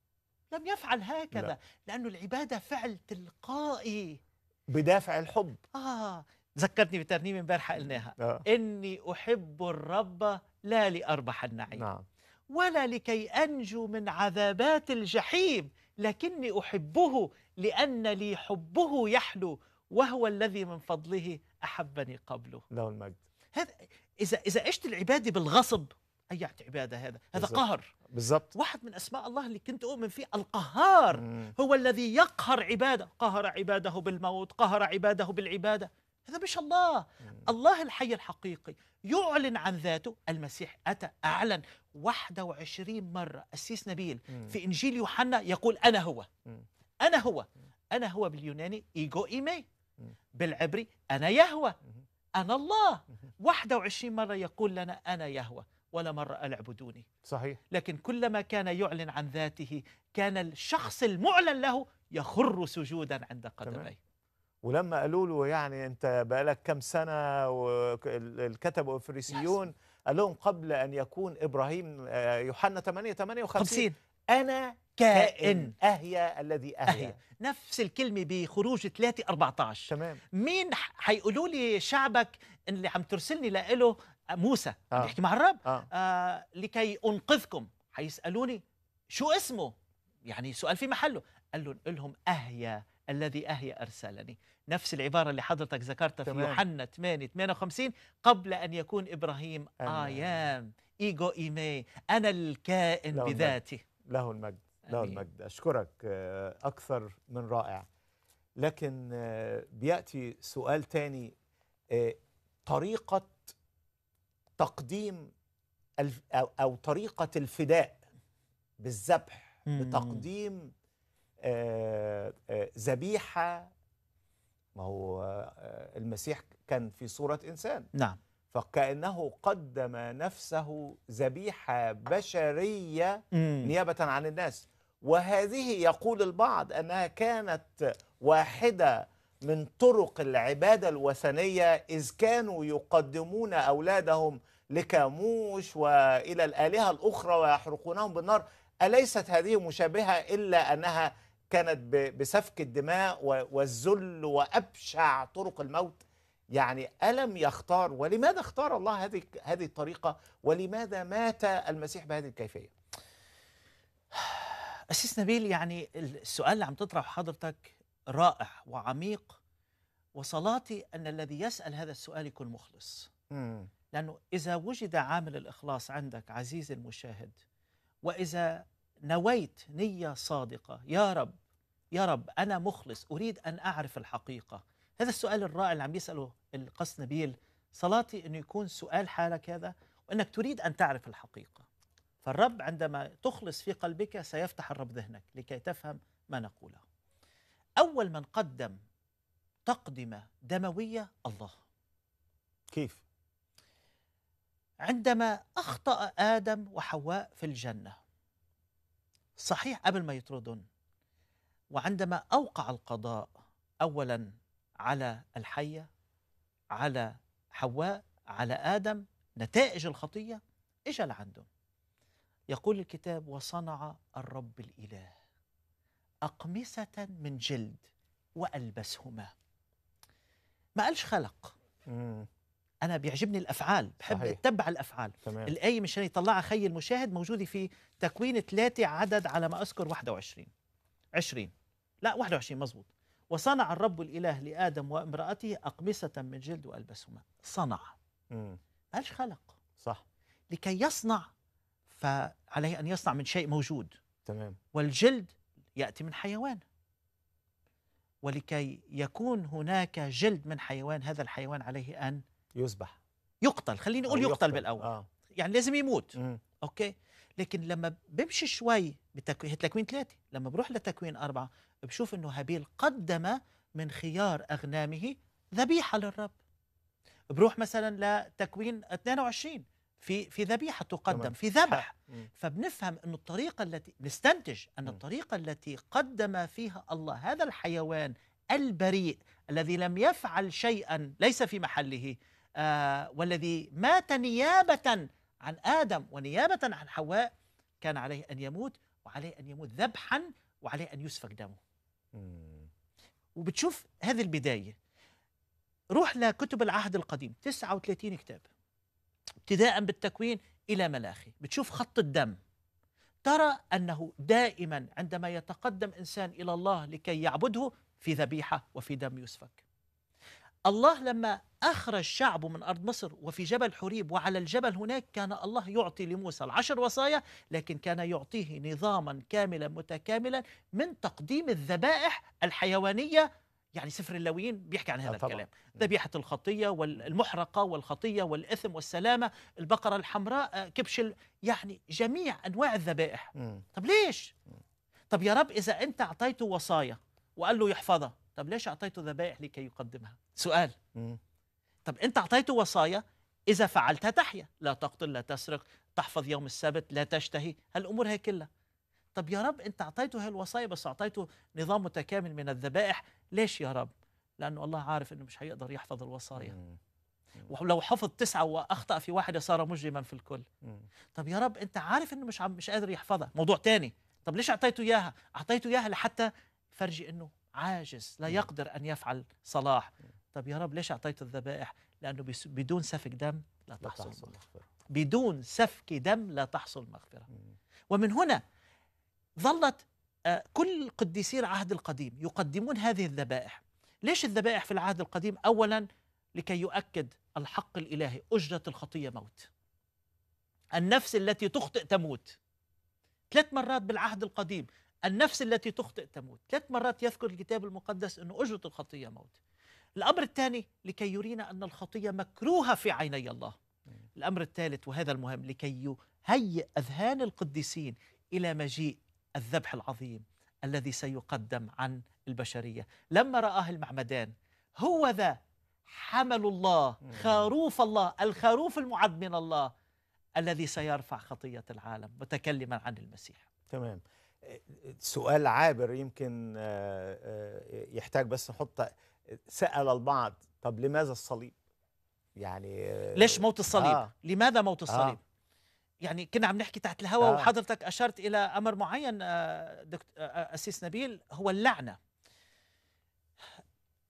لم يفعل هكذا لا. لانه العباده فعل تلقائي بدافع الحب اه ذكرتني بترنيمه امبارح قلناها آه. اني احب الرب لا لاربح النعيم نعم. ولا لكي انجو من عذابات الجحيم لكني احبه لان لي حبه يحلو وهو الذي من فضله احبني قبله له المجد هذا اذا اذا عشت العباده بالغصب اي عباده هذا هذا بالزبط. قهر بالضبط واحد من اسماء الله اللي كنت اؤمن فيه القهار مم. هو الذي يقهر عباده قهر عباده بالموت قهر عباده بالعباده هذا مش الله مم. الله الحي الحقيقي يعلن عن ذاته المسيح أتى أعلن 21 مرة أسيس نبيل مم. في إنجيل يوحنا يقول أنا هو مم. أنا هو أنا هو باليوناني إيجو إيمي بالعبري أنا يهوى أنا الله 21 مرة يقول لنا أنا يهوى ولا مرة العبدوني اعبدوني صحيح لكن كلما كان يعلن عن ذاته كان الشخص المعلن له يخر سجودا عند قدميه ولما قالوا له يعني أنت بقالك كم سنة والكتب الفريسيون قال لهم قبل أن يكون إبراهيم آه، يوحنا 8 58 50 أنا كائن أهيا الذي أهيا, أه أهيا. نفس الكلمة بخروج 3 14 تمام مين حيقولوا لي شعبك اللي عم ترسلني لإله موسى آه. بيحكي مع الرب آه. آه لكي أنقذكم حيسألوني شو اسمه يعني سؤال في محله قال لهم قل لهم أهيا الذي أهيا أرسلني نفس العبارة اللي حضرتك ذكرتها في يوحنا 8 58 قبل أن يكون إبراهيم آيام إيجو إيمي أنا الكائن بذاتي له المجد له المجد أشكرك آه، أكثر من رائع لكن آه، بيأتي سؤال تاني آه، طريقة تقديم أو طريقة الفداء بالذبح بتقديم ذبيحة ما هو المسيح كان في صورة إنسان نعم فكأنه قدم نفسه ذبيحة بشرية نيابة عن الناس وهذه يقول البعض أنها كانت واحدة من طرق العبادة الوثنية إذ كانوا يقدمون أولادهم لكاموش وإلى الآلهة الأخرى ويحرقونهم بالنار أليست هذه مشابهة إلا أنها كانت بسفك الدماء والذل وأبشع طرق الموت يعني ألم يختار ولماذا اختار الله هذه هذه الطريقة ولماذا مات المسيح بهذه الكيفية *sighs* أسيس نبيل يعني السؤال اللي عم تطرح حضرتك رائع وعميق وصلاتي أن الذي يسأل هذا السؤال يكون مخلص مم. لأنه إذا وجد عامل الإخلاص عندك عزيزي المشاهد وإذا نويت نية صادقة يا رب يا رب أنا مخلص أريد أن أعرف الحقيقة هذا السؤال الرائع اللي عم بيساله القس نبيل صلاتي انه يكون سؤال حالك هذا وانك تريد ان تعرف الحقيقه فالرب عندما تخلص في قلبك سيفتح الرب ذهنك لكي تفهم ما نقوله اول من قدم تقدمه دمويه الله كيف عندما اخطا ادم وحواء في الجنه صحيح قبل ما يطردون وعندما اوقع القضاء اولا على الحيه على حواء على ادم نتائج الخطيه اجى لعندهم يقول الكتاب وصنع الرب الاله اقمسه من جلد والبسهما ما قالش خلق انا بيعجبني الافعال بحب صحيح. اتبع الافعال تمام. الايه مشان يطلعها خي المشاهد موجوده في تكوين ثلاثة عدد على ما اذكر 21 20 لا 21 مزبوط وصنع الرب الإله لآدم وامرأته أقمصة من جلد وألبسهما صنع مالش خلق صح لكي يصنع فعليه أن يصنع من شيء موجود تمام والجلد يأتي من حيوان ولكي يكون هناك جلد من حيوان هذا الحيوان عليه أن يذبح يقتل خليني أقول يقتل, يقتل بالأول آه. يعني لازم يموت مم. أوكي لكن لما بمشي شوي بتكوين ثلاثة لما بروح لتكوين أربعة بشوف أنه هابيل قدم من خيار أغنامه ذبيحة للرب بروح مثلا لتكوين 22 في في ذبيحه تقدم في ذبح فبنفهم أن الطريقه التي نستنتج ان الطريقه التي قدم فيها الله هذا الحيوان البريء الذي لم يفعل شيئا ليس في محله آه والذي مات نيابه عن آدم ونيابة عن حواء كان عليه أن يموت وعليه أن يموت ذبحا وعليه أن يسفك دمه وبتشوف هذه البداية روح لكتب العهد القديم 39 كتاب ابتداء بالتكوين إلى ملاخي بتشوف خط الدم ترى أنه دائما عندما يتقدم إنسان إلى الله لكي يعبده في ذبيحة وفي دم يسفك الله لما أخرج شعبه من أرض مصر وفي جبل حريب وعلى الجبل هناك كان الله يعطي لموسى العشر وصايا لكن كان يعطيه نظاما كاملا متكاملا من تقديم الذبائح الحيوانية يعني سفر اللاويين بيحكي عن هذا آه، طبعا. الكلام ذبيحة الخطية والمحرقة والخطية والإثم والسلامة البقرة الحمراء آه، كبش يعني جميع أنواع الذبائح طب ليش؟ طب يا رب إذا أنت أعطيته وصايا وقال له يحفظها طب ليش أعطيته ذبائح لكي يقدمها سؤال طب أنت أعطيته وصايا إذا فعلتها تحيا لا تقتل لا تسرق تحفظ يوم السبت لا تشتهي هالأمور هي كلها طب يا رب أنت أعطيته هالوصايا بس أعطيته نظام متكامل من الذبائح ليش يا رب لأنه الله عارف أنه مش هيقدر يحفظ الوصايا ولو حفظ تسعة وأخطأ في واحدة صار مجرما في الكل طب يا رب أنت عارف أنه مش عم مش قادر يحفظها موضوع تاني طب ليش أعطيته إياها أعطيته إياها لحتى فرجي أنه عاجز لا يقدر أن يفعل صلاح طب يا رب ليش أعطيت الذبائح لأنه بدون سفك دم لا تحصل مغفرة بدون سفك دم لا تحصل مغفرة ومن هنا ظلت آه، كل قديسي العهد القديم يقدمون هذه الذبائح ليش الذبائح في العهد القديم أولا لكي يؤكد الحق الإلهي أجرة الخطية موت النفس التي تخطئ تموت ثلاث مرات بالعهد القديم النفس التي تخطئ تموت ثلاث مرات يذكر الكتاب المقدس أنه أجرة الخطية موت الأمر الثاني لكي يرينا أن الخطية مكروهة في عيني الله الأمر الثالث وهذا المهم لكي يهيئ أذهان القديسين إلى مجيء الذبح العظيم الذي سيقدم عن البشرية لما رآه المعمدان هو ذا حمل الله خروف الله الخروف المعد من الله الذي سيرفع خطية العالم متكلما عن المسيح تمام سؤال عابر يمكن آه، آه، يحتاج بس نحط آه، سأل البعض طب لماذا الصليب؟ يعني ليش موت الصليب؟ آه لماذا موت الصليب؟ آه يعني كنا عم نحكي تحت الهواء آه وحضرتك أشرت إلى أمر معين أسيس نبيل هو اللعنة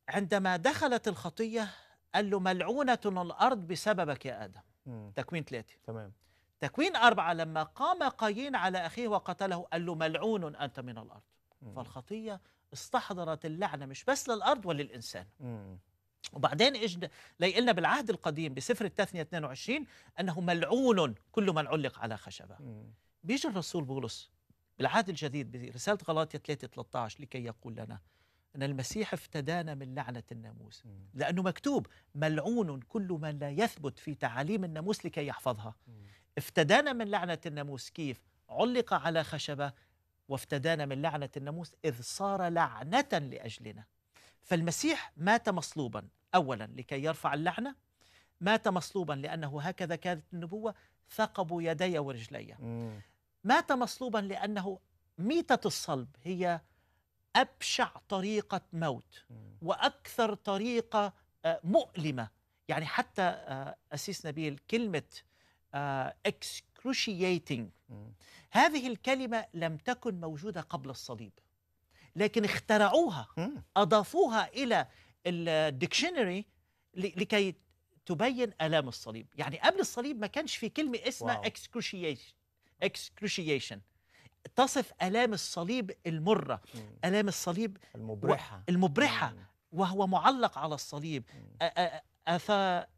عندما دخلت الخطية قال له ملعونة الأرض بسببك يا آدم تكوين ثلاثة تمام تكوين أربعة لما قام قايين على أخيه وقتله قال له ملعون أنت من الأرض فالخطية استحضرت اللعنة مش بس للأرض وللإنسان وبعدين ايش ليقلنا بالعهد القديم بسفر التثنية 22 أنه ملعون كل من علق على خشبة بيجي الرسول بولس بالعهد الجديد برسالة غلاطية 3 13 لكي يقول لنا أن المسيح افتدانا من لعنة الناموس لأنه مكتوب ملعون كل من لا يثبت في تعاليم الناموس لكي يحفظها افتدانا من لعنة الناموس كيف علق على خشبة وافتدانا من لعنة الناموس إذ صار لعنة لأجلنا فالمسيح مات مصلوبا أولا لكي يرفع اللعنة مات مصلوبا لأنه هكذا كانت النبوة ثقبوا يدي ورجلي مات مصلوبا لأنه ميتة الصلب هي أبشع طريقة موت وأكثر طريقة آه، مؤلمة يعني حتى آه، أسيس نبيل كلمة آه، excruciating هذه الكلمة لم تكن موجودة قبل الصليب لكن اخترعوها أضافوها إلى الديكشنري لكي تبين آلام الصليب يعني قبل الصليب ما كانش في كلمة اسمها excruciation excruciation تصف آلام الصليب المرة آلام الصليب المبرحة المبرحة وهو معلق على الصليب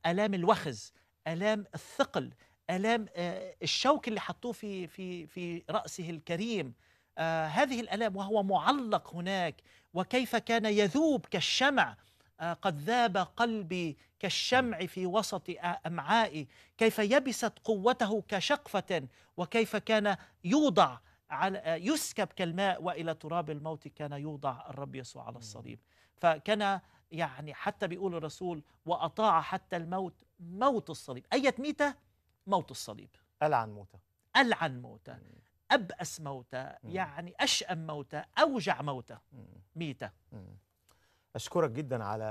آلام الوخز آلام الثقل الام آه، الشوك اللي حطوه في في في راسه الكريم آه، هذه الالام وهو معلق هناك وكيف كان يذوب كالشمع آه، قد ذاب قلبي كالشمع نعم. في وسط امعائي كيف يبست قوته كشقفه وكيف كان يوضع على يسكب كالماء والى تراب الموت كان يوضع الرب يسوع على نعم. الصليب فكان يعني حتى بيقول الرسول واطاع حتى الموت موت الصليب اية ميته موت الصليب ألعن موتى ألعن موتى أبأس موتى يعني أشأم موتى أوجع موتى ميتة أشكرك جدا على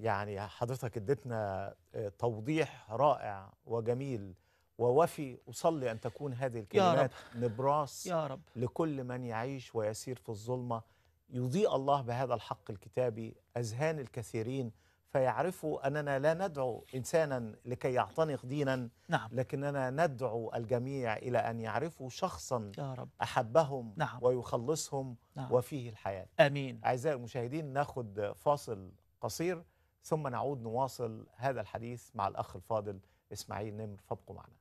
يعني حضرتك اديتنا آه، توضيح رائع وجميل ووفي أصلي أن تكون هذه الكلمات يا رب. نبراس يا رب. لكل من يعيش ويسير في الظلمة يضيء الله بهذا الحق الكتابي أذهان الكثيرين فيعرفوا أننا لا ندعو إنسانا لكي يعتنق دينا نعم. لكننا ندعو الجميع إلى أن يعرفوا شخصا يا رب. أحبهم نعم. ويخلصهم نعم. وفيه الحياة آمين أعزائي المشاهدين نأخذ فاصل قصير ثم نعود نواصل هذا الحديث مع الأخ الفاضل إسماعيل نمر فابقوا معنا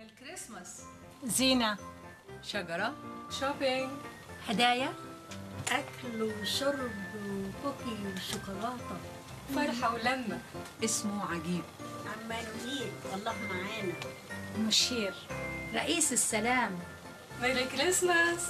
الكريسماس زينة شجرة شوبينج هدايا أكل وشرب وكوكي وشوكولاتة فرحة ولمة اسمه عجيب عمانوئيل وليد الله معانا مشير رئيس السلام ميري كريسماس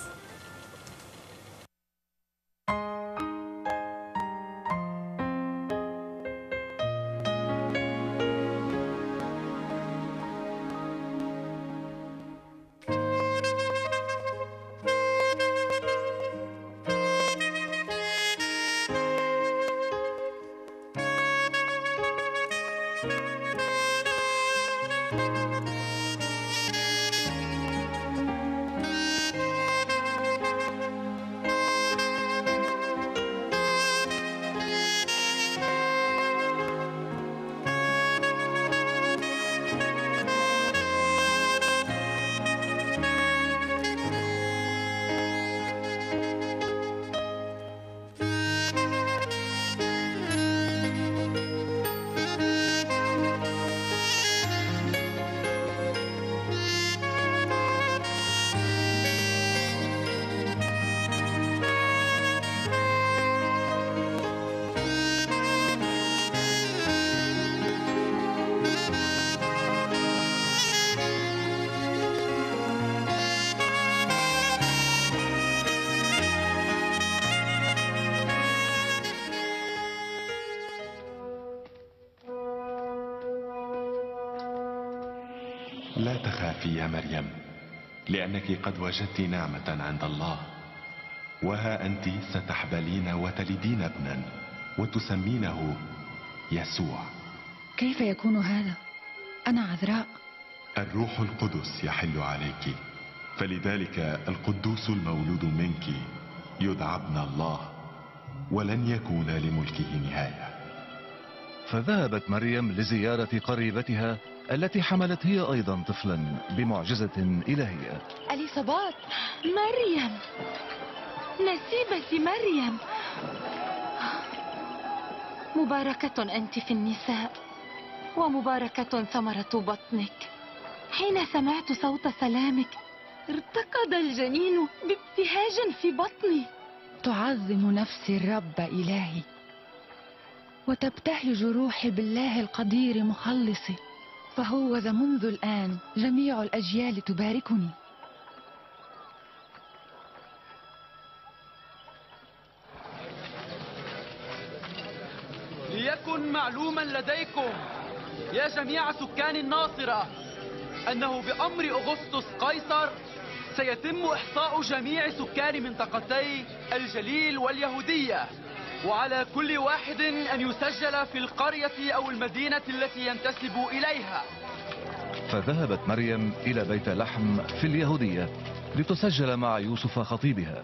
تعرفي يا مريم لأنك قد وجدت نعمة عند الله وها أنت ستحبلين وتلدين ابنا وتسمينه يسوع كيف يكون هذا؟ أنا عذراء الروح القدس يحل عليك فلذلك القدوس المولود منك يدعى ابن الله ولن يكون لملكه نهايه فذهبت مريم لزيارة قريبتها التي حملت هي أيضا طفلا بمعجزة إلهية اليصابات مريم نسيبتي مريم مباركة أنت في النساء ومباركة ثمرة بطنك حين سمعت صوت سلامك ارتقد الجنين بابتهاج في بطني تعظم نفسي الرب إلهي وتبتهج روحي بالله القدير مخلصي فهوذ منذ الآن جميع الأجيال تباركني ليكن معلوما لديكم يا جميع سكان الناصرة أنه بأمر أغسطس قيصر سيتم إحصاء جميع سكان منطقتي الجليل واليهودية وعلى كل واحد أن يسجل في القرية أو المدينة التي ينتسب إليها فذهبت مريم إلى بيت لحم في اليهودية لتسجل مع يوسف خطيبها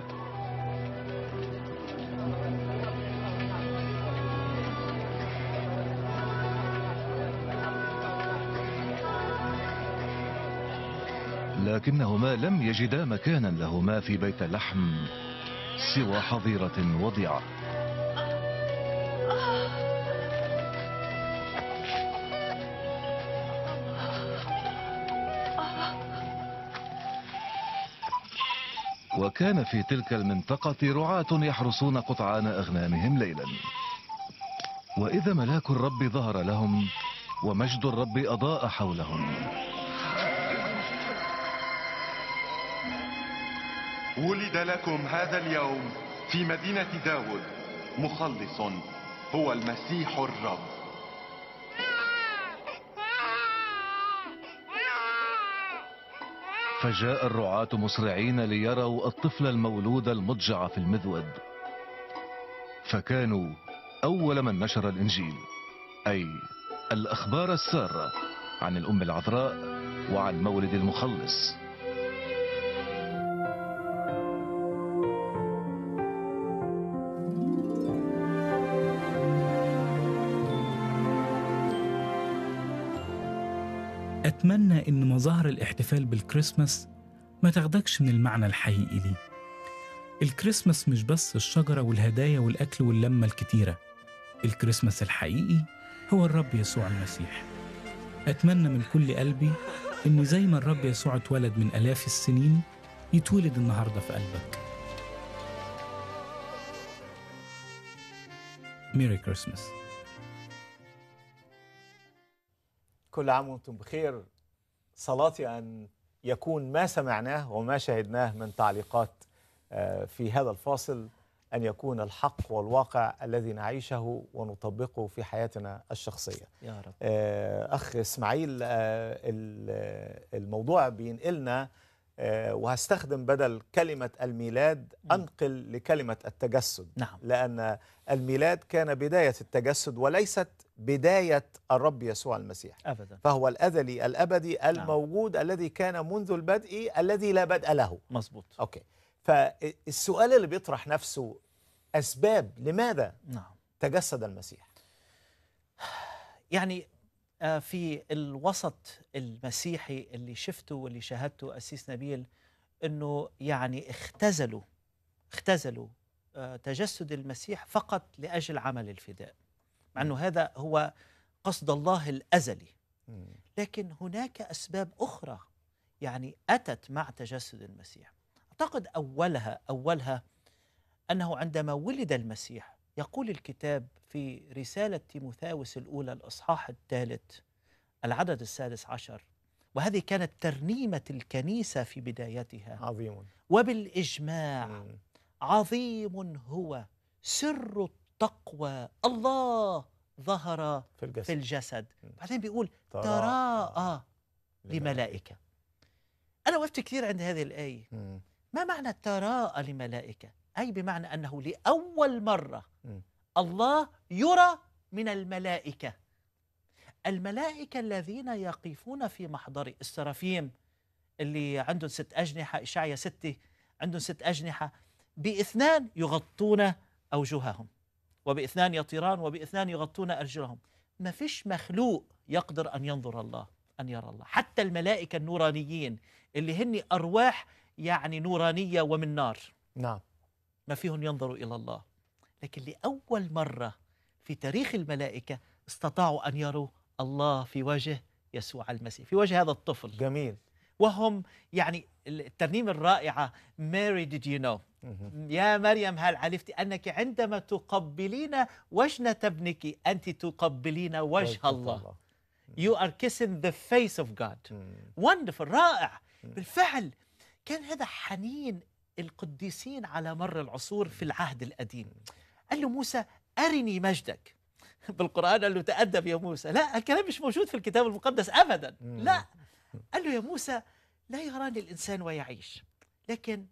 لكنهما لم يجدا مكانا لهما في بيت لحم سوى حظيرة وضيعه وكان في تلك المنطقة رعاة يحرسون قطعان أغنامهم ليلا وإذا ملاك الرب ظهر لهم ومجد الرب أضاء حولهم ولد لكم هذا اليوم في مدينة داود مخلص هو المسيح الرب فجاء الرعاة مسرعين ليروا الطفل المولود المضجع في المذود فكانوا أول من نشر الإنجيل أي الأخبار السارة عن الأم العذراء وعن مولد المخلص أتمنى إن مظاهر الاحتفال بالكريسماس ما تاخدكش من المعنى الحقيقي ليه الكريسماس مش بس الشجرة والهدايا والأكل واللمة الكتيرة الكريسماس الحقيقي هو الرب يسوع المسيح أتمنى من كل قلبي إن زي ما الرب يسوع اتولد من آلاف السنين يتولد النهاردة في قلبك ميري كريسماس كل عام وانتم بخير صلاتي أن يكون ما سمعناه وما شهدناه من تعليقات آه، في هذا الفاصل أن يكون الحق والواقع الذي نعيشه ونطبقه في حياتنا الشخصية يا رب. آه، أخ إسماعيل آه، الموضوع بينقلنا وهستخدم بدل كلمة الميلاد أنقل لكلمة التجسد نعم. لأن الميلاد كان بداية التجسد وليست بداية الرب يسوع المسيح أبدا. فهو الأزلي الأبدي نعم. الموجود نعم. الذي كان منذ البدء الذي لا بدء له مظبوط أوكي فالسؤال اللي بيطرح نفسه أسباب لماذا نعم. تجسد المسيح يعني آه، في الوسط المسيحي اللي شفته واللي شاهدته أسيس نبيل أنه يعني اختزلوا اختزلوا آه، تجسد المسيح فقط لأجل عمل الفداء مع أنه هذا هو قصد الله الأزلي لكن هناك أسباب أخرى يعني أتت مع تجسد المسيح أعتقد أولها أولها أنه عندما ولد المسيح يقول الكتاب في رسالة تيموثاوس الأولى الإصحاح الثالث العدد السادس عشر وهذه كانت ترنيمة الكنيسة في بدايتها عظيم وبالإجماع عظيم هو سر تقوى الله ظهر في الجسد, في الجسد. بعدين بيقول تراءى لملائكة أنا وقفت كثير عند هذه الآية ما معنى تراءى لملائكة أي بمعنى أنه لأول مرة الله يرى من الملائكة الملائكة الذين يقفون في محضر السرافيم اللي عندهم ست أجنحة إشعيا ستة عندهم ست أجنحة باثنان يغطون أوجههم وبإثنان يطيران وبإثنان يغطون أرجلهم ما فيش مخلوق يقدر أن ينظر الله أن يرى الله حتى الملائكة النورانيين اللي هن أرواح يعني نورانية ومن نار نعم ما فيهم ينظروا إلى الله لكن لأول مرة في تاريخ الملائكة استطاعوا أن يروا الله في وجه يسوع المسيح في وجه هذا الطفل جميل وهم يعني الترنيمة الرائعة ماري ديد يو نو يا مريم هل عرفت أنك عندما تقبلين وجنة ابنك أنت تقبلين وجه الله You are kissing the face of God Wonderful رائع بالفعل كان هذا حنين القديسين على مر العصور في العهد القديم قال له موسى أرني مجدك *laughs* بالقرآن قال له تأدب يا موسى لا الكلام مش موجود في الكتاب المقدس أبدا لا قال له يا موسى لا يراني الإنسان ويعيش لكن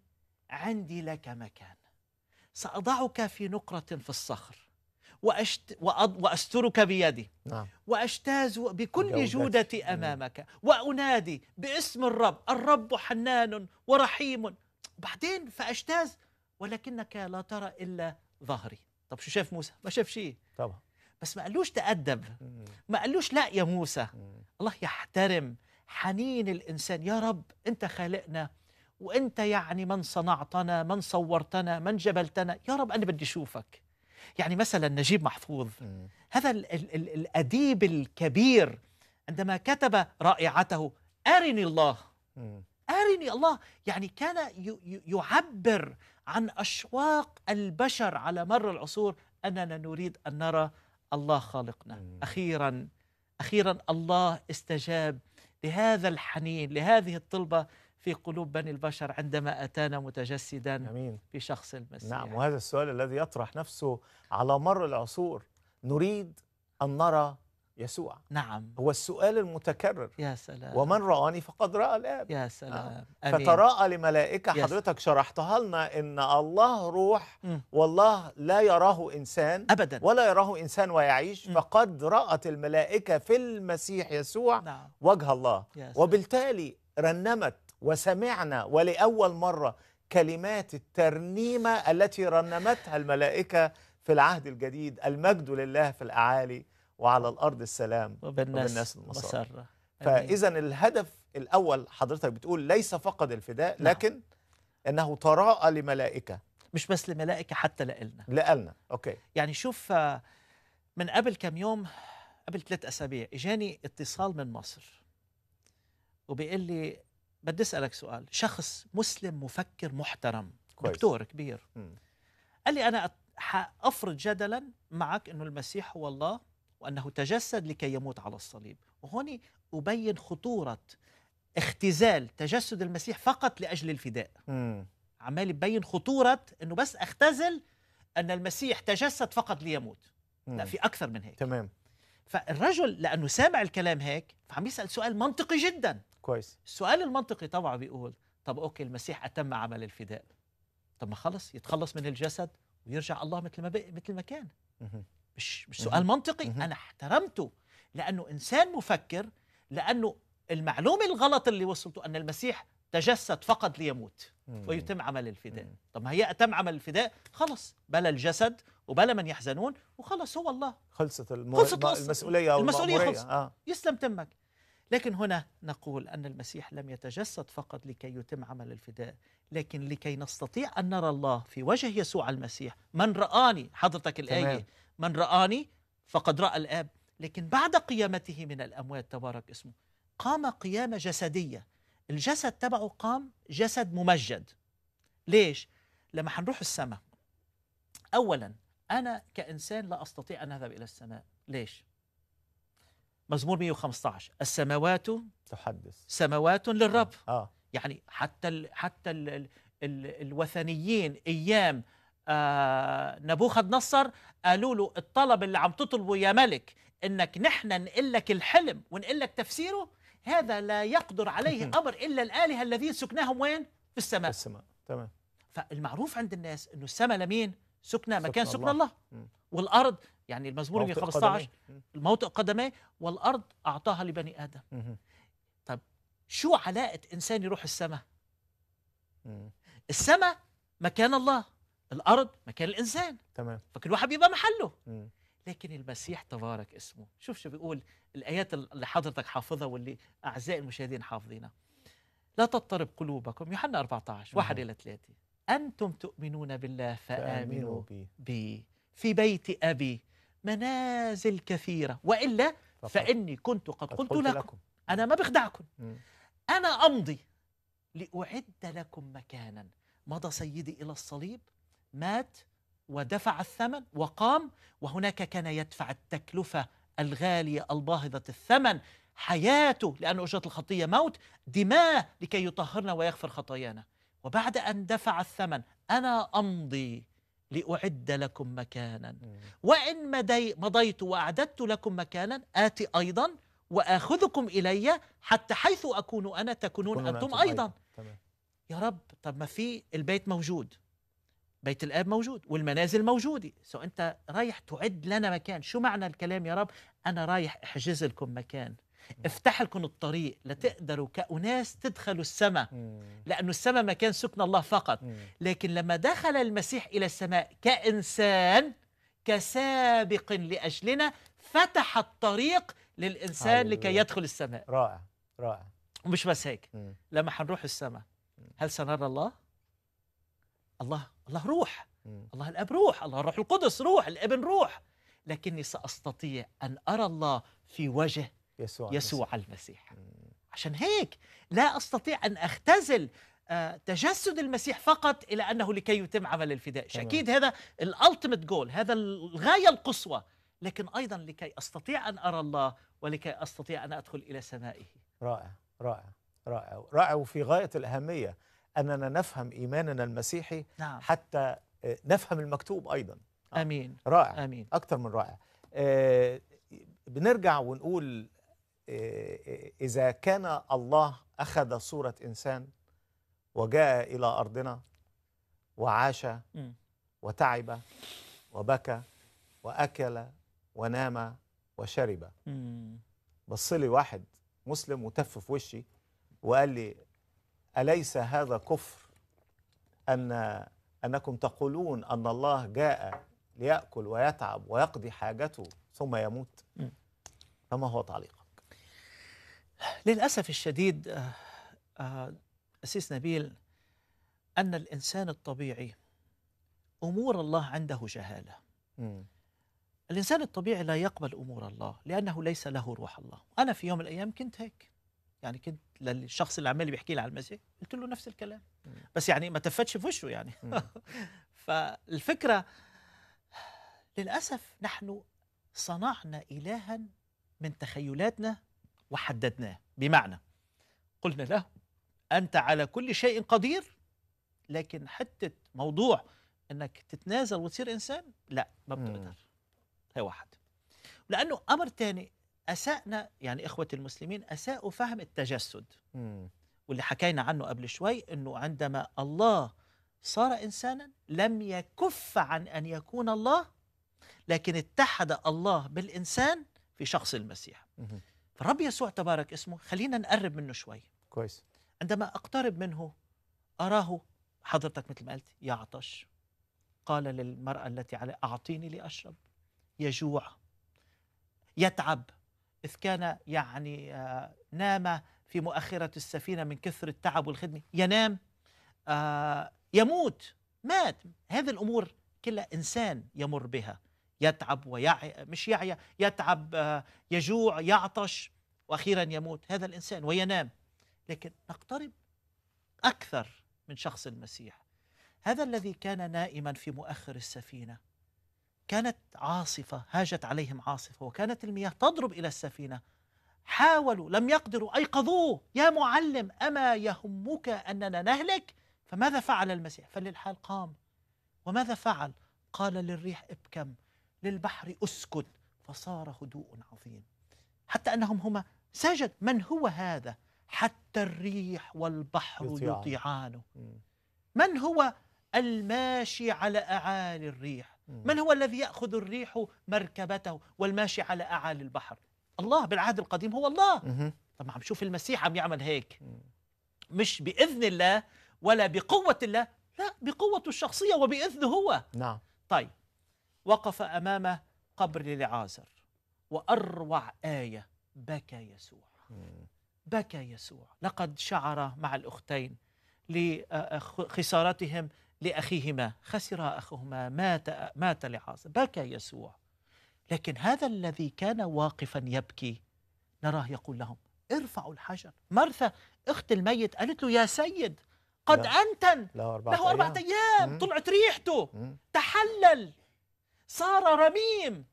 عندي لك مكان سأضعك في نقرة في الصخر وأشت... وأض... وأسترك بيدي نعم. وأجتاز بكل جودتي أمامك وأنادي باسم الرب الرب حنان ورحيم بعدين فأجتاز ولكنك لا ترى إلا ظهري طب شو شاف موسى ما شاف شيء طبعا بس ما قالوش تأدب ما قالوش لا يا موسى الله يحترم حنين الإنسان يا رب أنت خالقنا وانت يعني من صنعتنا من صورتنا من جبلتنا يا رب انا بدي اشوفك يعني مثلا نجيب محفوظ م. هذا الـ الـ الـ الاديب الكبير عندما كتب رائعته ارني الله م. ارني الله يعني كان يعبر عن اشواق البشر على مر العصور اننا نريد ان نرى الله خالقنا م. اخيرا اخيرا الله استجاب لهذا الحنين لهذه الطلبه في قلوب بني البشر عندما أتانا متجسدا أمين. في شخص المسيح نعم وهذا السؤال الذي يطرح نفسه على مر العصور نريد أن نرى يسوع نعم هو السؤال المتكرر يا سلام ومن رآني فقد رأى الآب يا سلام آه. فتراءى لملائكة حضرتك شرحتها لنا إن الله روح م. والله لا يراه إنسان أبدا ولا يراه إنسان ويعيش م. فقد رأت الملائكة في المسيح يسوع نعم. وجه الله يا سلام. وبالتالي رنمت وسمعنا ولأول مرة كلمات الترنيمة التي رنمتها الملائكة في العهد الجديد المجد لله في الأعالي وعلى الأرض السلام وبالناس, وبالناس المسرة فإذا الهدف الأول حضرتك بتقول ليس فقط الفداء نعم. لكن أنه تراءى لملائكة مش بس لملائكة حتى لألنا لألنا أوكي يعني شوف من قبل كم يوم قبل ثلاث أسابيع إجاني اتصال من مصر وبيقول لي بدي اسالك سؤال شخص مسلم مفكر محترم كويس. دكتور كبير م. قال لي انا حافرض جدلا معك انه المسيح هو الله وانه تجسد لكي يموت على الصليب وهون ابين خطوره اختزال تجسد المسيح فقط لاجل الفداء م. عمال ببين خطوره انه بس اختزل ان المسيح تجسد فقط ليموت م. لا في اكثر من هيك تمام فالرجل لانه سامع الكلام هيك فعم يسال سؤال منطقي جدا كويس السؤال المنطقي طبعا بيقول طب اوكي المسيح اتم عمل الفداء طب ما خلص يتخلص من الجسد ويرجع الله مثل ما بقى مثل ما كان مش مش سؤال منطقي انا احترمته لانه انسان مفكر لانه المعلومه الغلط اللي وصلته ان المسيح تجسد فقط ليموت ويتم عمل الفداء طب ما هي أتم عمل الفداء خلص بلا الجسد وبلا من يحزنون وخلص هو الله خلصت, المو... خلصت المسؤولية المسؤولية خلصت آه. يسلم تمك لكن هنا نقول ان المسيح لم يتجسد فقط لكي يتم عمل الفداء لكن لكي نستطيع ان نرى الله في وجه يسوع المسيح من رآني حضرتك الايه من رآني فقد رأى الاب لكن بعد قيامته من الاموات تبارك اسمه قام قيامه جسديه الجسد تبعه قام جسد ممجد ليش لما حنروح السماء اولا انا كانسان لا استطيع ان اذهب الى السماء ليش مزمور 115 السماوات تحدث سماوات آه. للرب آه. آه. يعني حتى الـ حتى الـ الـ الـ الوثنيين ايام آه نبوخذ نصر قالوا له الطلب اللي عم تطلبه يا ملك انك نحن نقول لك الحلم ونقول لك تفسيره هذا لا يقدر عليه *laughs* امر الا الالهه الذين سكناهم وين؟ في السماء في السماء تمام فالمعروف عند الناس انه السماء لمين؟ سكنى مكان سكن الله, الله. والارض يعني المزمور 115 الموطئ قدميه والارض اعطاها لبني ادم طب شو علاقه انسان يروح السماء السماء مكان الله الارض مكان الانسان تمام فكل واحد بيبقى محله مم. لكن المسيح تبارك اسمه شوف شو بيقول الايات اللي حضرتك حافظها واللي اعزائي المشاهدين حافظينها لا تضطرب قلوبكم يوحنا 14 1 الى 3 انتم تؤمنون بالله فامنوا بي. بي في بيت ابي منازل كثيرة وإلا فإني كنت قد قلت لكم, أنا ما بخدعكم أنا أمضي لأعد لكم مكانا مضى سيدي إلى الصليب مات ودفع الثمن وقام وهناك كان يدفع التكلفة الغالية الباهظة الثمن حياته لأن أجرة الخطية موت دماء لكي يطهرنا ويغفر خطايانا وبعد أن دفع الثمن أنا أمضي لأعد لكم مكانا وإن مدي مضيت وأعددت لكم مكانا آتي أيضا وآخذكم إلي حتى حيث أكون أنا تكونون أنتم أيضا تمام. يا رب طب ما في البيت موجود بيت الآب موجود والمنازل موجودة سو أنت رايح تعد لنا مكان شو معنى الكلام يا رب أنا رايح أحجز لكم مكان افتح لكم الطريق لتقدروا كأناس تدخلوا السماء لأن السماء مكان سكن الله فقط لكن لما دخل المسيح إلى السماء كإنسان كسابق لأجلنا فتح الطريق للإنسان لكي يدخل السماء رائع رائع ومش بس هيك لما حنروح السماء هل سنرى الله؟ الله الله روح الله الأب روح الله الروح القدس روح الابن روح لكني سأستطيع أن أرى الله في وجه يسوع, يسوع المسيح عشان هيك لا أستطيع أن أختزل آه، تجسد المسيح فقط إلى أنه لكي يتم عمل الفداء أكيد هذا الالتيميت جول هذا الغاية القصوى لكن أيضا لكي أستطيع أن أرى الله ولكي أستطيع أن أدخل إلى سمائه رائع رائع رائع رائع وفي غاية الأهمية أننا نفهم إيماننا المسيحي نعم. حتى آه، نفهم المكتوب أيضا آمين رائع آمين أكثر من رائع آه، بنرجع ونقول إذا كان الله أخذ صورة إنسان وجاء إلى أرضنا وعاش وتعب وبكى وأكل ونام وشرب بص لي واحد مسلم وتف في وشي وقال لي أليس هذا كفر أن أنكم تقولون أن الله جاء ليأكل ويتعب ويقضي حاجته ثم يموت فما هو تعليقه للأسف الشديد آه، آه، أسيس نبيل أن الإنسان الطبيعي أمور الله عنده جهالة م. الإنسان الطبيعي لا يقبل أمور الله لأنه ليس له روح الله أنا في يوم من الأيام كنت هيك يعني كنت للشخص اللي عمال بيحكي لي على المسيح قلت له نفس الكلام م. بس يعني ما تفتش في وشه يعني *laughs* فالفكرة للأسف نحن صنعنا إلها من تخيلاتنا وحددناه بمعنى قلنا له أنت على كل شيء قدير لكن حتة موضوع أنك تتنازل وتصير إنسان لا ما بتقدر هي واحد لأنه أمر تاني أساءنا يعني إخوة المسلمين أساءوا فهم التجسد مم. واللي حكينا عنه قبل شوي أنه عندما الله صار إنسانا لم يكف عن أن يكون الله لكن اتحد الله بالإنسان في شخص المسيح مم. فالرب يسوع تبارك اسمه خلينا نقرب منه شوي كويس عندما اقترب منه اراه حضرتك مثل ما قلت يعطش قال للمراه التي عليه اعطيني لاشرب يجوع يتعب اذ كان يعني آه، نام في مؤخره السفينه من كثر التعب والخدمه ينام آه، يموت مات هذه الامور كلها انسان يمر بها يتعب ويع مش يعيا يتعب آه، يجوع يعطش واخيرا يموت هذا الانسان وينام لكن نقترب اكثر من شخص المسيح هذا الذي كان نائما في مؤخر السفينه كانت عاصفه هاجت عليهم عاصفه وكانت المياه تضرب الى السفينه حاولوا لم يقدروا ايقظوه يا معلم اما يهمك اننا نهلك فماذا فعل المسيح فللحال قام وماذا فعل قال للريح ابكم للبحر اسكت فصار هدوء عظيم حتى انهم هما سجد من هو هذا حتى الريح والبحر يطيعانه من هو الماشي على اعالي الريح من هو الذي ياخذ الريح مركبته والماشي على اعالي البحر الله بالعهد القديم هو الله طبعا عم شوف المسيح عم يعمل هيك مش باذن الله ولا بقوه الله لا بقوته الشخصيه وباذنه هو نعم طيب وقف امام قبر لعازر واروع ايه بكى يسوع بكى يسوع لقد شعر مع الاختين لخسارتهم آه، لاخيهما خسر اخوهما مات مات لعازر بكى يسوع لكن هذا الذي كان واقفا يبكي نراه يقول لهم ارفعوا الحجر مرثا اخت الميت قالت له يا سيد قد انتن له اربعه ايام, أربعة أيام. طلعت ريحته مم. تحلل صار رميم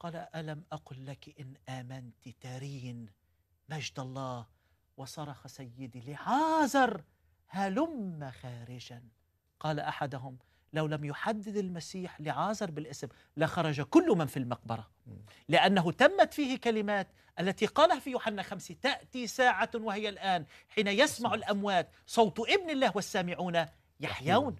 قال ألم أقل لك إن آمنت ترين مجد الله وصرخ سيدي لعازر هلم خارجا قال أحدهم لو لم يحدد المسيح لعازر بالاسم لخرج كل من في المقبرة لأنه تمت فيه كلمات التي قالها في يوحنا خمسة تأتي ساعة وهي الآن حين يسمع الأموات صوت ابن الله والسامعون يحيون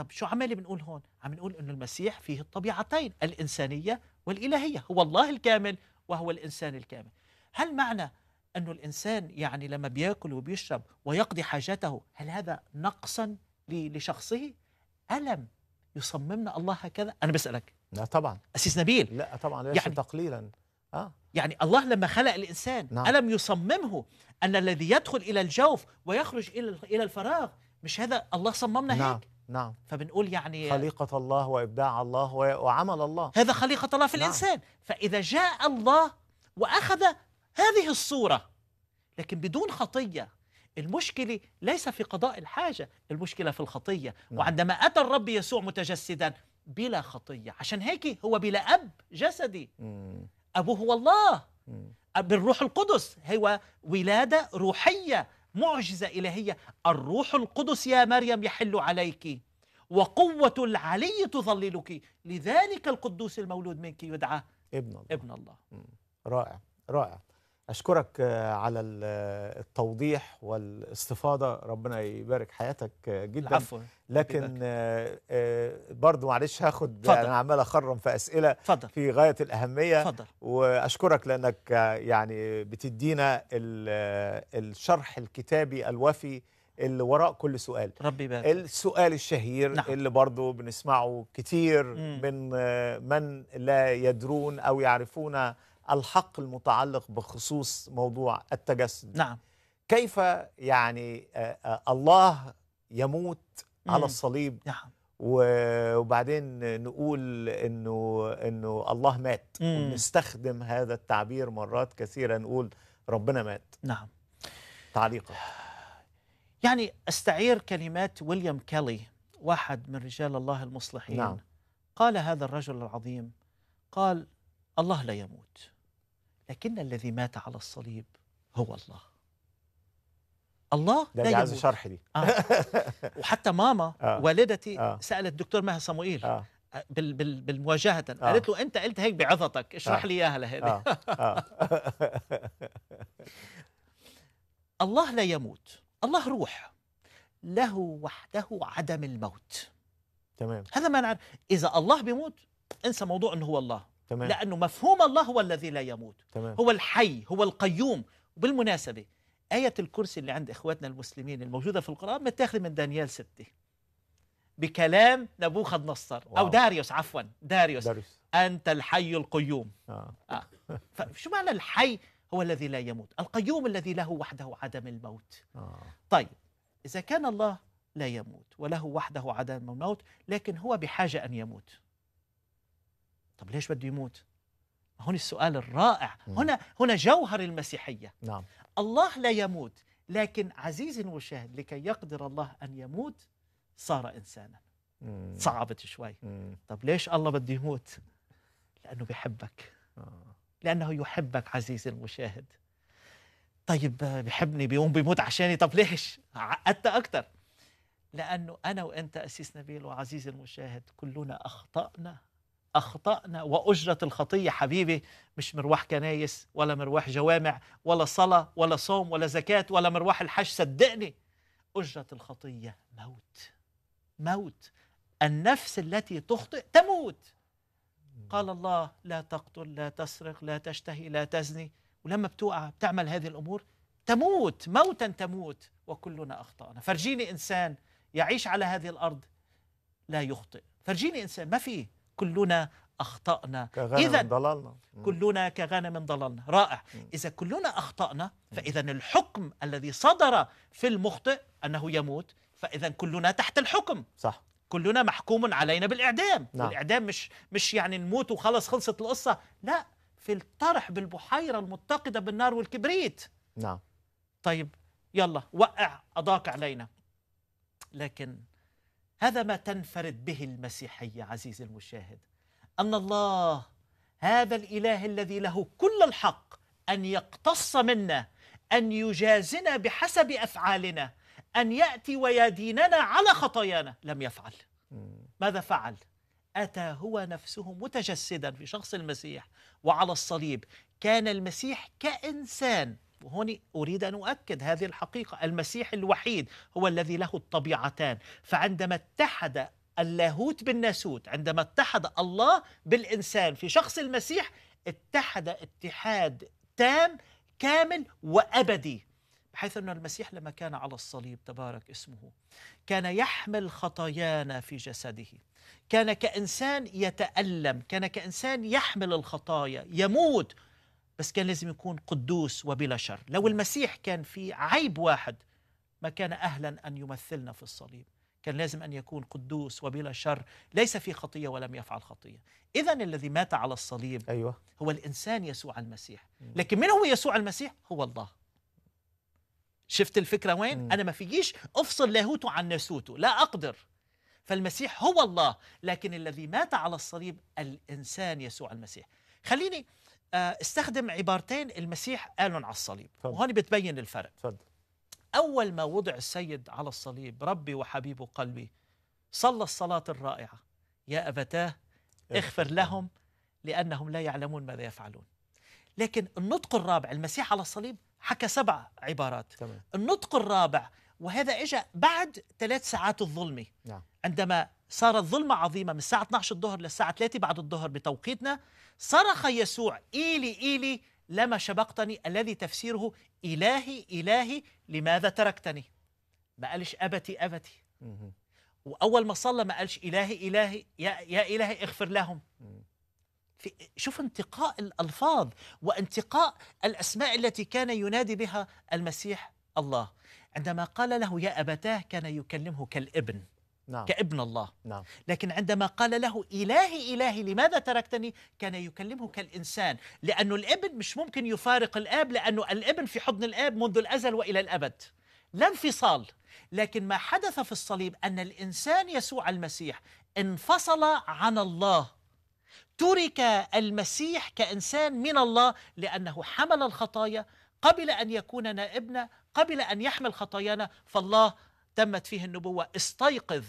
طب شو عمالي بنقول هون عم نقول انه المسيح فيه الطبيعتين الانسانيه والالهيه هو الله الكامل وهو الانسان الكامل هل معنى انه الانسان يعني لما بياكل وبيشرب ويقضي حاجته هل هذا نقصا لشخصه الم يصممنا الله هكذا انا بسالك لا طبعا اسيس نبيل لا طبعا ليس يعني تقليلا آه. يعني الله لما خلق الانسان نعم. الم يصممه ان الذي يدخل الى الجوف ويخرج الى الى الفراغ مش هذا الله صممنا نعم. هيك نعم فبنقول يعني خليقة الله وإبداع الله وعمل الله هذا خليقة الله في نعم. الإنسان فإذا جاء الله وأخذ هذه الصورة لكن بدون خطية المشكلة ليس في قضاء الحاجة المشكلة في الخطية نعم. وعندما أتى الرب يسوع متجسدا بلا خطية عشان هيك هو بلا أب جسدي مم. أبوه هو الله مم. بالروح القدس هو ولادة روحية معجزة إلهية الروح القدس يا مريم يحل عليك وقوة العلي تظللك لذلك القدوس المولود منك يدعى ابن الله ابن الله رائع رائع أشكرك آه، على آه، التوضيح والاستفاضة ربنا يبارك حياتك آه، جدا العفو. لكن برضو معلش هاخد فضل. أنا عمال أخرم في أسئلة فضل. في غاية الأهمية فضل. وأشكرك لأنك يعني بتدينا الشرح الكتابي الوفي اللي وراء كل سؤال ربي بارك. السؤال الشهير نعم. اللي برضو بنسمعه كتير مم. من من لا يدرون أو يعرفون الحق المتعلق بخصوص موضوع التجسد نعم كيف يعني آه، آه، الله يموت مم. على الصليب نعم وبعدين نقول انه انه الله مات ونستخدم هذا التعبير مرات كثيره نقول ربنا مات نعم تعليقك يعني استعير كلمات ويليام كيلي واحد من رجال الله المصلحين نعم. قال هذا الرجل العظيم قال الله لا يموت لكن الذي مات على الصليب هو الله الله لا دي عايز شرح دي آه. *laughs* وحتى ماما آه. والدتي آه. سالت الدكتور مها صموئيل آه. آه. بال بال بالمواجهه آه. قالت له انت قلت هيك بعظتك آه. اشرح آه. لي اياها لهذه آه. آه. *laughs* الله لا يموت الله روح له وحده عدم الموت تمام هذا ما نعرف اذا الله بيموت انسى موضوع انه هو الله تمام. لأنه مفهوم الله هو الذي لا يموت تمام. هو الحي هو القيوم وبالمناسبة آية الكرسي اللي عند إخواتنا المسلمين الموجودة في القرآن متاخذة من دانيال ستة بكلام نبوخذ نصر واو. أو داريوس عفوا داريوس, داريوس. أنت الحي القيوم آه. آه. فشو معنى الحي هو الذي لا يموت القيوم الذي له وحده عدم الموت آه. طيب إذا كان الله لا يموت وله وحده عدم الموت لكن هو بحاجة أن يموت طب ليش بده يموت هون السؤال الرائع مم. هنا هنا جوهر المسيحيه نعم الله لا يموت لكن عزيز وشاهد لكي يقدر الله ان يموت صار انسانا مم. صعبت شوي مم. طب ليش الله بده يموت لانه بيحبك آه. لانه يحبك عزيزي المشاهد طيب بحبني بيقوم بيموت عشاني طب ليش عقدت اكثر لانه انا وانت اسيس نبيل وعزيزي المشاهد كلنا اخطانا أخطأنا وأجرة الخطية حبيبي مش مروح كنايس ولا مروح جوامع ولا صلاة ولا صوم ولا زكاة ولا مروح الحج صدقني أجرة الخطية موت موت النفس التي تخطئ تموت قال الله لا تقتل لا تسرق لا تشتهي لا تزني ولما بتوقع بتعمل هذه الأمور تموت موتا تموت وكلنا أخطأنا فرجيني إنسان يعيش على هذه الأرض لا يخطئ فرجيني إنسان ما فيه كلنا أخطأنا إذا ضللنا كلنا كغنم ضللنا رائع إذا كلنا أخطأنا فإذا الحكم الذي صدر في المخطئ أنه يموت فإذا كلنا تحت الحكم صح كلنا محكوم علينا بالإعدام نعم. الإعدام مش مش يعني نموت وخلص خلصت القصة لا في الطرح بالبحيرة المتقدة بالنار والكبريت نعم طيب يلا وقع أضاق علينا لكن هذا ما تنفرد به المسيحيه عزيزي المشاهد ان الله هذا الاله الذي له كل الحق ان يقتص منا ان يجازنا بحسب افعالنا ان ياتي ويديننا على خطايانا لم يفعل ماذا فعل اتى هو نفسه متجسدا في شخص المسيح وعلى الصليب كان المسيح كانسان وهون أريد أن أؤكد هذه الحقيقة المسيح الوحيد هو الذي له الطبيعتان فعندما اتحد اللاهوت بالناسوت عندما اتحد الله بالإنسان في شخص المسيح اتحد اتحاد تام كامل وأبدي بحيث أن المسيح لما كان على الصليب تبارك اسمه كان يحمل خطايانا في جسده كان كإنسان يتألم كان كإنسان يحمل الخطايا يموت بس كان لازم يكون قدوس وبلا شر لو المسيح كان في عيب واحد ما كان أهلا أن يمثلنا في الصليب كان لازم أن يكون قدوس وبلا شر ليس في خطية ولم يفعل خطية إذا الذي مات على الصليب أيوة. هو الإنسان يسوع المسيح لكن من هو يسوع المسيح؟ هو الله شفت الفكرة وين؟ مم. أنا ما فيجيش أفصل لاهوته عن ناسوته لا أقدر فالمسيح هو الله لكن الذي مات على الصليب الإنسان يسوع المسيح خليني آه، استخدم عبارتين المسيح قالهم على الصليب فضل. وهون بتبين الفرق فضل. أول ما وضع السيد على الصليب ربي وحبيب قلبي صلى الصلاة الرائعة يا أبتاه اغفر لهم لأنهم لا يعلمون ماذا يفعلون لكن النطق الرابع المسيح على الصليب حكى سبع عبارات تمام. النطق الرابع وهذا إجا بعد ثلاث ساعات الظلمة نعم. عندما صارت ظلمة عظيمة من الساعة 12 الظهر للساعة 3 بعد الظهر بتوقيتنا صرخ يسوع إيلي إيلي لما شبقتني الذي تفسيره إلهي إلهي لماذا تركتني ما قالش أبتي أبتي وأول ما صلى ما قالش إلهي إلهي يا, يا إلهي اغفر لهم في شوف انتقاء الألفاظ وانتقاء الأسماء التي كان ينادي بها المسيح الله عندما قال له يا أبتاه كان يكلمه كالابن نعم. كابن الله نعم. لكن عندما قال له إلهي إلهي لماذا تركتني كان يكلمه كالإنسان لأن الابن مش ممكن يفارق الآب لأن الابن في حضن الآب منذ الأزل وإلى الأبد لا انفصال لكن ما حدث في الصليب أن الإنسان يسوع المسيح انفصل عن الله ترك المسيح كإنسان من الله لأنه حمل الخطايا قبل أن يكون نائبنا قبل أن يحمل خطايانا فالله تمت فيه النبوة استيقظ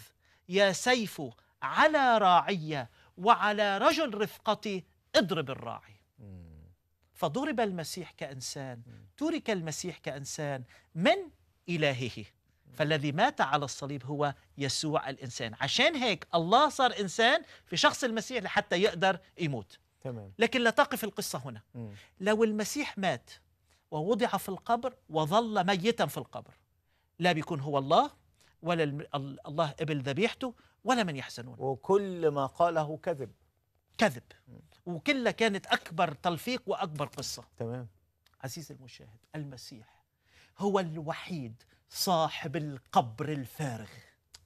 يا سيف على راعية وعلى رجل رفقتي اضرب الراعي فضرب المسيح كإنسان ترك المسيح كإنسان من إلهه فالذي مات على الصليب هو يسوع الإنسان عشان هيك الله صار إنسان في شخص المسيح لحتى يقدر يموت تمام. لكن لا تقف القصة هنا لو المسيح مات ووضع في القبر وظل ميتا في القبر لا بيكون هو الله ولا الله قبل ذبيحته ولا من يحسنون وكل ما قاله كذب كذب وكلها كانت أكبر تلفيق وأكبر قصة تمام عزيز المشاهد المسيح هو الوحيد صاحب القبر الفارغ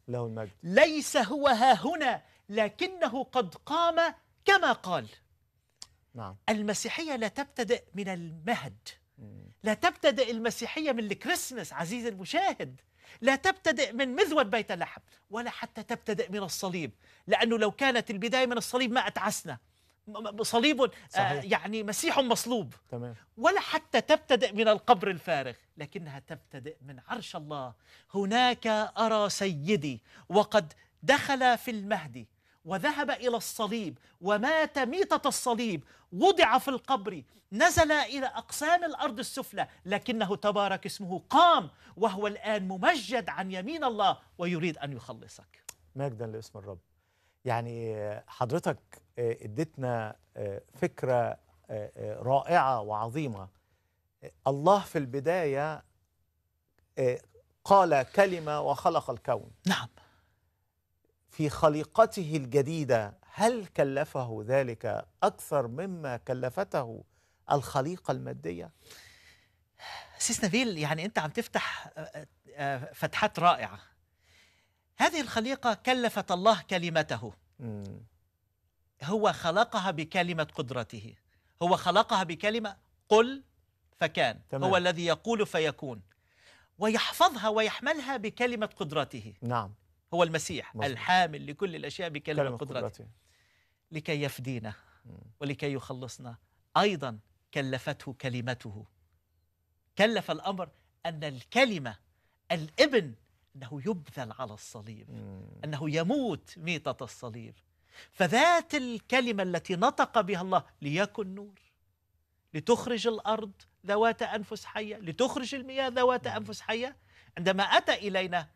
له المجد ليس هو ها هنا لكنه قد قام كما قال نعم المسيحية لا تبتدئ من المهد لا تبتدئ المسيحية من الكريسماس عزيزي المشاهد لا تبتدئ من مذود بيت لحم ولا حتى تبتدئ من الصليب لأنه لو كانت البداية من الصليب ما أتعسنا صليب آه، صحيح. يعني مسيح مصلوب تمام. ولا حتى تبتدئ من القبر الفارغ لكنها تبتدئ من عرش الله هناك أرى سيدي وقد دخل في المهدي وذهب الى الصليب ومات ميته الصليب وضع في القبر نزل الى اقسام الارض السفلى لكنه تبارك اسمه قام وهو الان ممجد عن يمين الله ويريد ان يخلصك مجدا لاسم الرب يعني حضرتك آه، اديتنا آه، فكره آه، رائعه وعظيمه الله في البدايه قال كلمه وخلق الكون نعم في خليقته الجديده هل كلفه ذلك اكثر مما كلفته الخليقه الماديه؟ سيس نبيل يعني انت عم تفتح آه، آه، آه، فتحات رائعه. هذه الخليقه كلفت الله كلمته. هو خلقها بكلمه قدرته. هو خلقها بكلمه قل فكان تمام. هو الذي يقول فيكون ويحفظها ويحملها بكلمه قدرته. نعم. هو المسيح مزبوط. الحامل لكل الأشياء بكلمة قدرته لكي يفدينا ولكي يخلصنا أيضا كلفته كلمته كلف الأمر أن الكلمة الابن أنه يبذل على الصليب أنه يموت ميتة الصليب فذات الكلمة التي نطق بها الله ليكن نور لتخرج الأرض ذوات أنفس حية لتخرج المياه ذوات أنفس حية عندما أتى إلينا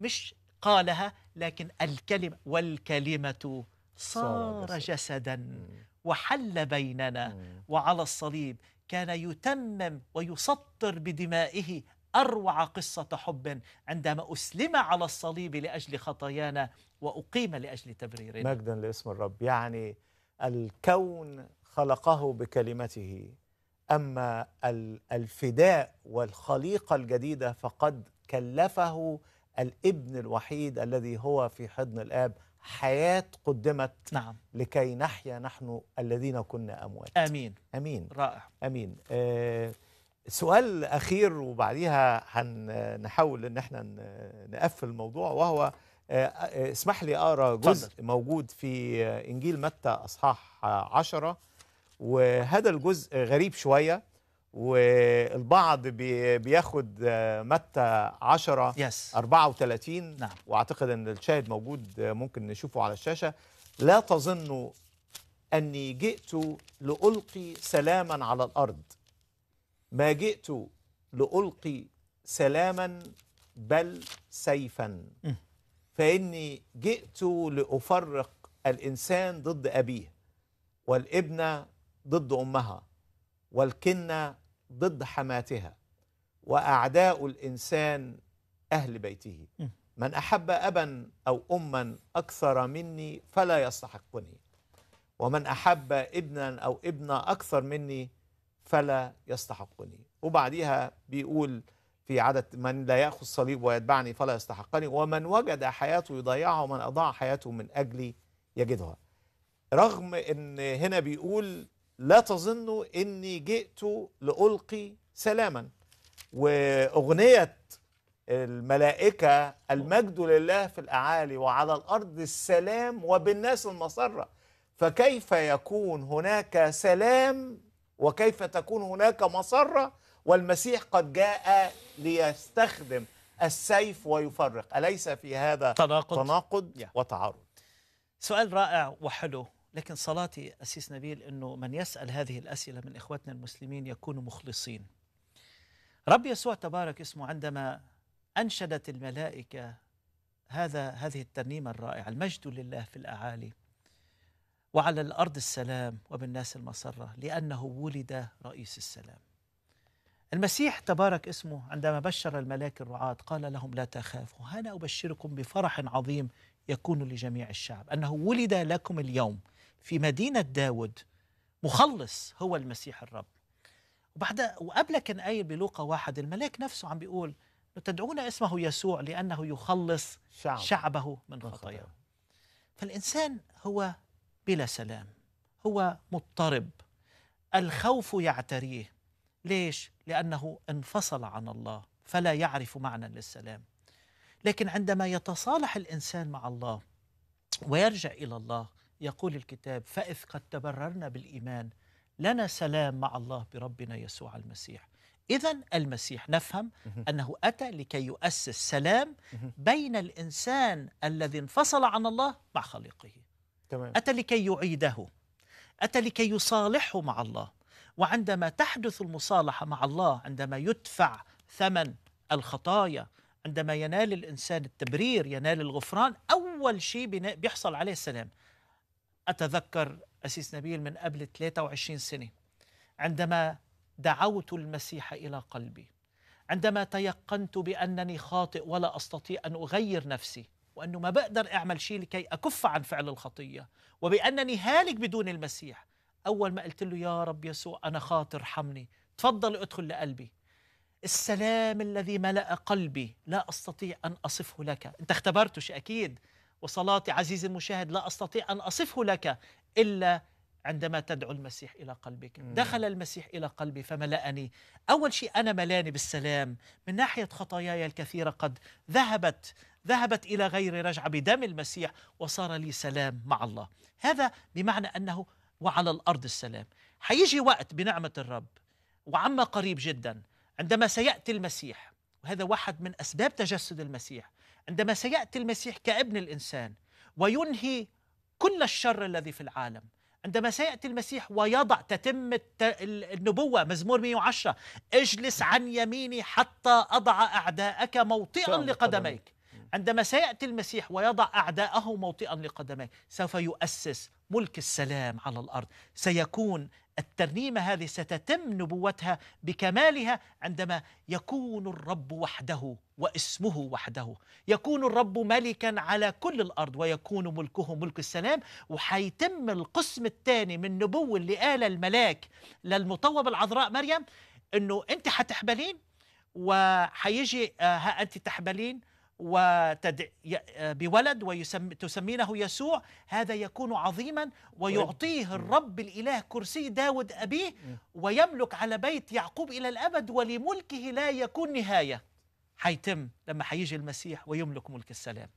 مش قالها لكن الكلمة والكلمة صار جسدا وحل بيننا وعلى الصليب كان يتمم ويسطر بدمائه أروع قصة حب عندما أسلم على الصليب لأجل خطايانا وأقيم لأجل تبريرنا مجدا لاسم الرب يعني الكون خلقه بكلمته أما الفداء والخليقة الجديدة فقد كلفه الابن الوحيد الذي هو في حضن الاب حياه قدمت نعم لكي نحيا نحن الذين كنا اموات امين امين رائع امين آه سؤال اخير وبعديها هنحاول ان احنا نقفل الموضوع وهو آه، آه، اسمح لي اقرا جزء فضل. موجود في آه، انجيل متى اصحاح عشرة وهذا الجزء غريب شويه والبعض بياخد آه، متى 10 yes. 34 نعم. واعتقد ان الشاهد موجود آه، ممكن نشوفه على الشاشه لا تظنوا اني جئت لالقي سلاما على الارض ما جئت لالقي سلاما بل سيفا فاني جئت لافرق الانسان ضد ابيه والابنه ضد امها والكنه ضد حماتها واعداء الانسان اهل بيته من احب ابا او اما اكثر مني فلا يستحقني ومن احب ابنا او ابنه اكثر مني فلا يستحقني وبعديها بيقول في عدد من لا ياخذ صليب ويتبعني فلا يستحقني ومن وجد حياته يضيعها ومن اضاع حياته من اجلي يجدها رغم ان هنا بيقول لا تظنوا إني جئت لألقي سلاما وأغنية الملائكة المجد لله في الأعالي وعلى الأرض السلام وبالناس المسرة فكيف يكون هناك سلام وكيف تكون هناك مسرة والمسيح قد جاء ليستخدم السيف ويفرق أليس في هذا تناقض, تناقض وتعارض سؤال رائع وحلو لكن صلاتي أسيس نبيل أنه من يسأل هذه الأسئلة من إخواتنا المسلمين يكونوا مخلصين رب يسوع تبارك اسمه عندما أنشدت الملائكة هذا هذه الترنيمة الرائعة المجد لله في الأعالي وعلى الأرض السلام وبالناس المسرة لأنه ولد رئيس السلام المسيح تبارك اسمه عندما بشر الملاك الرعاة قال لهم لا تخافوا أنا أبشركم بفرح عظيم يكون لجميع الشعب أنه ولد لكم اليوم في مدينة داود مخلص هو المسيح الرب وبعد وقبل كان قايل بلوقا واحد الملاك نفسه عم بيقول تدعون اسمه يسوع لأنه يخلص شعب. شعبه من خطاياه فالإنسان هو بلا سلام هو مضطرب الخوف يعتريه ليش؟ لأنه انفصل عن الله فلا يعرف معنى للسلام لكن عندما يتصالح الإنسان مع الله ويرجع إلى الله يقول الكتاب فإذ قد تبررنا بالإيمان لنا سلام مع الله بربنا يسوع المسيح إذا المسيح نفهم أنه أتى لكي يؤسس سلام بين الإنسان الذي انفصل عن الله مع خليقه تمام. أتى لكي يعيده أتى لكي يصالحه مع الله وعندما تحدث المصالحة مع الله عندما يدفع ثمن الخطايا عندما ينال الإنسان التبرير ينال الغفران أول شيء بيحصل عليه السلام أتذكر أسيس نبيل من قبل 23 سنة عندما دعوت المسيح إلى قلبي عندما تيقنت بأنني خاطئ ولا أستطيع أن أغير نفسي وأنه ما بقدر أعمل شيء لكي أكف عن فعل الخطية وبأنني هالك بدون المسيح أول ما قلت له يا رب يسوع أنا خاطر ارحمني تفضل ادخل لقلبي السلام الذي ملأ قلبي لا أستطيع أن أصفه لك أنت اختبرته أكيد وصلاتي عزيزي المشاهد لا أستطيع أن أصفه لك إلا عندما تدعو المسيح إلى قلبك دخل المسيح إلى قلبي فملأني أول شيء أنا ملاني بالسلام من ناحية خطاياي الكثيرة قد ذهبت ذهبت إلى غير رجعة بدم المسيح وصار لي سلام مع الله هذا بمعنى أنه وعلى الأرض السلام حيجي وقت بنعمة الرب وعما قريب جدا عندما سيأتي المسيح وهذا واحد من أسباب تجسد المسيح عندما سياتي المسيح كابن الانسان وينهي كل الشر الذي في العالم عندما سياتي المسيح ويضع تتم النبوه مزمور 110 اجلس عن يميني حتى اضع اعداءك موطئا لقدميك عندما سياتي المسيح ويضع اعداءه موطئا لقدميه سوف يؤسس ملك السلام على الارض سيكون الترنيمه هذه ستتم نبوتها بكمالها عندما يكون الرب وحده واسمه وحده يكون الرب ملكا على كل الارض ويكون ملكه ملك السلام وحيتم القسم الثاني من نبوه اللي قال الملاك للمطوبه العذراء مريم انه انت حتحبلين وحيجي آه، ها انت تحبلين وتد... آه، بولد وتسمينه يسوع هذا يكون عظيما ويعطيه الرب الإله كرسي داود أبيه ويملك على بيت يعقوب إلى الأبد ولملكه لا يكون نهاية حيتم لما حيجي المسيح ويملك ملك السلام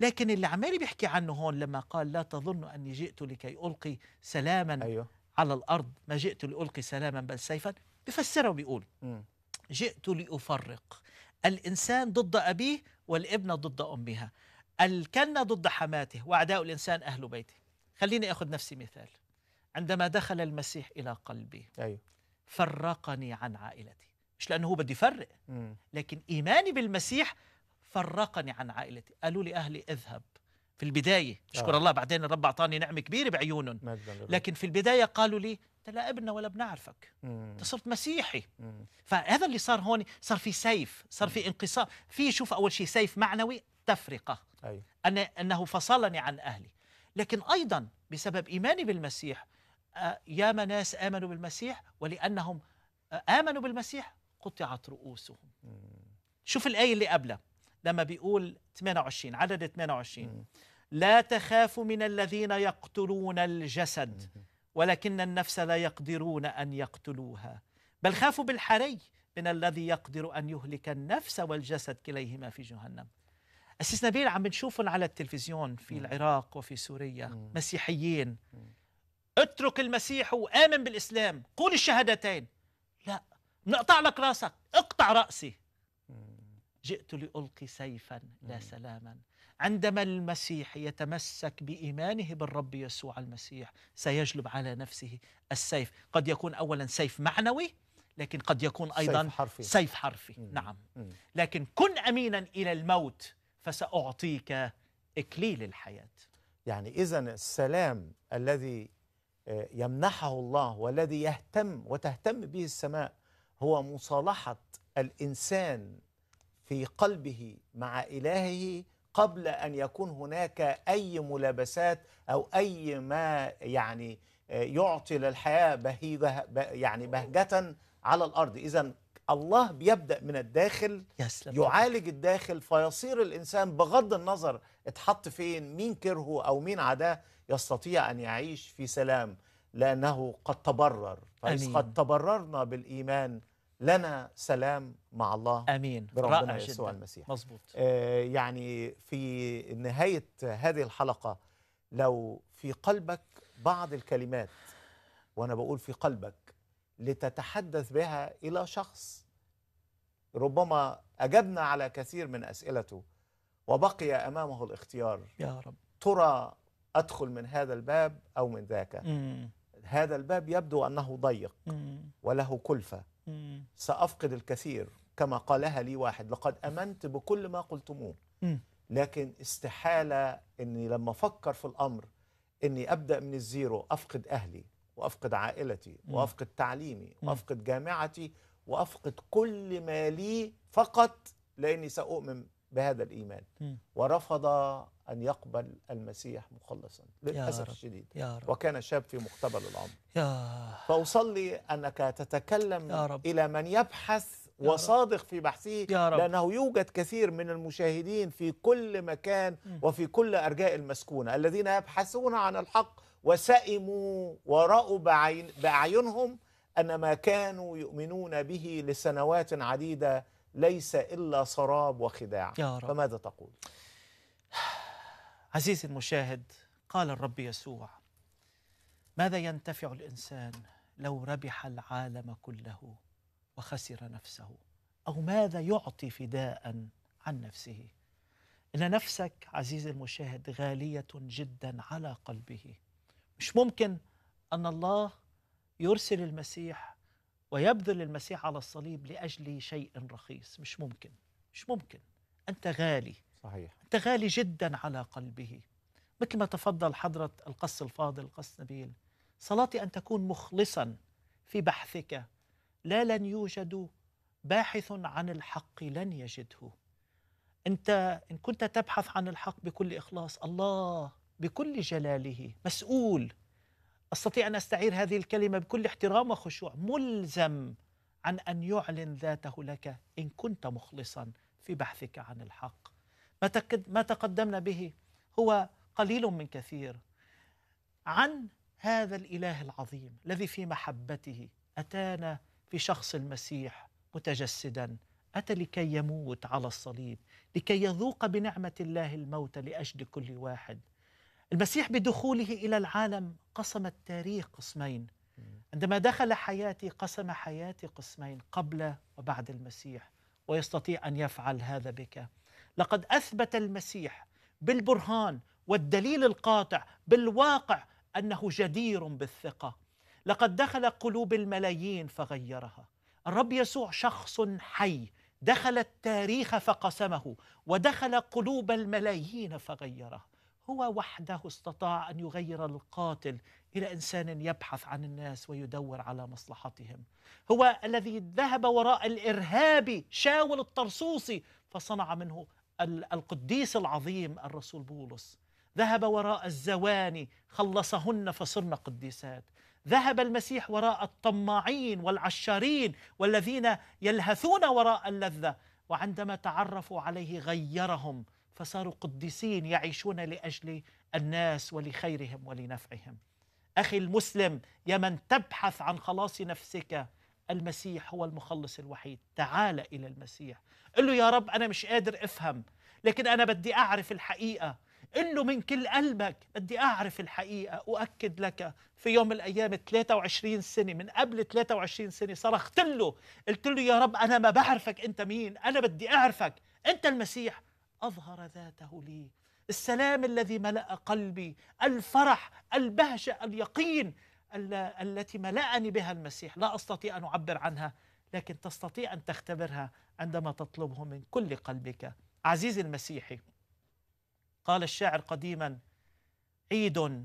لكن اللي عمالي بيحكي عنه هون لما قال لا تظن أني جئت لكي ألقي سلاما أيوه. على الأرض ما جئت لألقي سلاما بل سيفا بفسره بيقول جئت لأفرق الإنسان ضد أبيه والابنة ضد أمها الكنة ضد حماته وأعداء الإنسان أهل بيته خليني أخذ نفسي مثال عندما دخل المسيح إلى قلبي أيوه. فرقني عن عائلتي مش لأنه هو بده يفرق لكن إيماني بالمسيح فرقني عن عائلتي قالوا لي أهلي اذهب في البدايه اشكر آه. الله بعدين الرب اعطاني نعمه كبيره بعيونهم لكن في البدايه قالوا لي انت لا ابننا ولا بنعرفك انت صرت مسيحي مم. فهذا اللي صار هون صار في سيف صار في انقسام في شوف اول شيء سيف معنوي تفرقه أي. أنا انه فصلني عن اهلي لكن ايضا بسبب ايماني بالمسيح آه، يا ناس امنوا بالمسيح ولانهم آه، امنوا بالمسيح قطعت رؤوسهم مم. شوف الايه اللي قبلها لما بيقول 28 عدد 28 لا تخافوا من الذين يقتلون الجسد ولكن النفس لا يقدرون أن يقتلوها بل خافوا بالحري من الذي يقدر أن يهلك النفس والجسد كليهما في جهنم أسيس نبيل عم نشوفهم على التلفزيون في العراق وفي سوريا مسيحيين اترك المسيح وآمن بالإسلام قول الشهادتين لا نقطع لك راسك اقطع رأسي جئت لألقي سيفا لا نعم. سلاما عندما المسيح يتمسك بإيمانه بالرب يسوع المسيح سيجلب على نفسه السيف قد يكون أولا سيف معنوي لكن قد يكون أيضا سيف حرفي, سيف حرفي. نعم مم. لكن كن أمينا إلى الموت فسأعطيك إكليل الحياة يعني إذا السلام الذي آه، يمنحه الله والذي يهتم وتهتم به السماء هو مصالحة الإنسان في قلبه مع إلهه قبل أن يكون هناك أي ملابسات أو أي ما يعني آه، يعطي للحياة بهيجة يعني بهجة على الأرض إذا الله بيبدأ من الداخل يسلم. يعالج الداخل فيصير الإنسان بغض النظر اتحط فين مين كرهه أو مين عداه يستطيع أن يعيش في سلام لأنه قد تبرر فإذ قد تبررنا بالإيمان لنا سلام مع الله امين بربنا يسوع جداً. المسيح مظبوط آه يعني في نهايه هذه الحلقه لو في قلبك بعض الكلمات وانا بقول في قلبك لتتحدث بها الى شخص ربما اجبنا على كثير من اسئلته وبقي امامه الاختيار يا رب ترى ادخل من هذا الباب او من ذاك هذا الباب يبدو انه ضيق مم. وله كلفه سأفقد الكثير كما قالها لي واحد لقد أمنت بكل ما قلتموه لكن استحالة أني لما أفكر في الأمر أني أبدأ من الزيرو أفقد أهلي وأفقد عائلتي وأفقد تعليمي وأفقد جامعتي وأفقد كل ما لي فقط لأني سأؤمن بهذا الإيمان ورفض أن يقبل المسيح مخلصا للأسف الشديد يا رب. وكان شاب في مقتبل العمر يا فأصلي أنك تتكلم يا رب. إلى من يبحث وصادق في بحثه يا رب. لأنه يوجد كثير من المشاهدين في كل مكان وفي كل أرجاء المسكونة الذين يبحثون عن الحق وسئموا ورأوا بعين بأعينهم أن ما كانوا يؤمنون به لسنوات عديدة ليس إلا سراب وخداع يا رب. فماذا تقول؟ *sighs* عزيزي المشاهد قال الرب يسوع ماذا ينتفع الانسان لو ربح العالم كله وخسر نفسه او ماذا يعطي فداء عن نفسه ان نفسك عزيزي المشاهد غاليه جدا على قلبه مش ممكن ان الله يرسل المسيح ويبذل المسيح على الصليب لاجل شيء رخيص مش ممكن مش ممكن انت غالي صحيح أنت غالي جدا على قلبه مثل ما تفضل حضرة القس الفاضل قس نبيل صلاتي أن تكون مخلصا في بحثك لا لن يوجد باحث عن الحق لن يجده أنت إن كنت تبحث عن الحق بكل إخلاص الله بكل جلاله مسؤول استطيع ان استعير هذه الكلمه بكل احترام وخشوع ملزم عن ان يعلن ذاته لك ان كنت مخلصا في بحثك عن الحق ما تقدمنا به هو قليل من كثير عن هذا الاله العظيم الذي في محبته اتانا في شخص المسيح متجسدا اتى لكي يموت على الصليب لكي يذوق بنعمه الله الموت لاجل كل واحد المسيح بدخوله الى العالم قسم التاريخ قسمين عندما دخل حياتي قسم حياتي قسمين قبل وبعد المسيح ويستطيع ان يفعل هذا بك لقد اثبت المسيح بالبرهان والدليل القاطع بالواقع انه جدير بالثقه لقد دخل قلوب الملايين فغيرها الرب يسوع شخص حي دخل التاريخ فقسمه ودخل قلوب الملايين فغيره هو وحده استطاع ان يغير القاتل الى انسان يبحث عن الناس ويدور على مصلحتهم هو الذي ذهب وراء الارهابي شاول الطرسوسي فصنع منه القديس العظيم الرسول بولس ذهب وراء الزواني خلصهن فصرن قديسات ذهب المسيح وراء الطماعين والعشارين والذين يلهثون وراء اللذة وعندما تعرفوا عليه غيرهم فصاروا قديسين يعيشون لأجل الناس ولخيرهم ولنفعهم أخي المسلم يا من تبحث عن خلاص نفسك المسيح هو المخلص الوحيد تعال إلى المسيح قل له يا رب أنا مش قادر أفهم لكن أنا بدي أعرف الحقيقة قل له من كل قلبك بدي أعرف الحقيقة أؤكد لك في يوم من الأيام 23 سنة من قبل 23 سنة صرخت له قلت له يا رب أنا ما بعرفك أنت مين أنا بدي أعرفك أنت المسيح أظهر ذاته لي السلام الذي ملأ قلبي الفرح البهجة اليقين التي ملأني بها المسيح لا أستطيع أن أعبر عنها لكن تستطيع أن تختبرها عندما تطلبه من كل قلبك عزيزي المسيحي قال الشاعر قديما عيد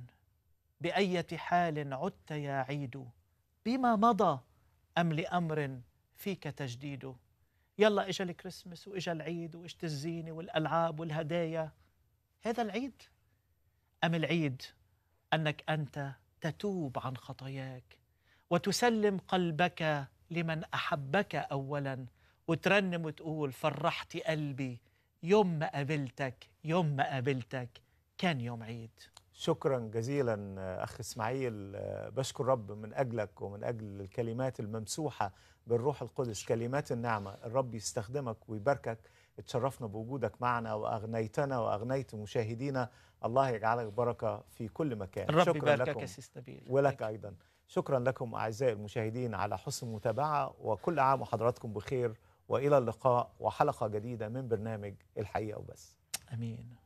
بأية حال عدت يا عيد بما مضى أم لأمر فيك تجديد يلا إجا الكريسماس وإجا العيد وإجت الزينة والألعاب والهدايا هذا العيد أم العيد أنك أنت تتوب عن خطاياك وتسلم قلبك لمن احبك اولا وترنم وتقول فرحت قلبي يوم ما قابلتك يوم ما قابلتك كان يوم عيد شكرا جزيلا اخ اسماعيل بشكر رب من اجلك ومن اجل الكلمات الممسوحه بالروح القدس كلمات النعمه الرب يستخدمك ويباركك اتشرفنا بوجودك معنا واغنيتنا واغنيت مشاهدينا الله يجعلك بركه في كل مكان الرب شكرا لكم نبيل ولك ايضا شكرا لكم اعزائي المشاهدين على حسن المتابعه وكل عام وحضراتكم بخير والى اللقاء وحلقه جديده من برنامج الحقيقه وبس امين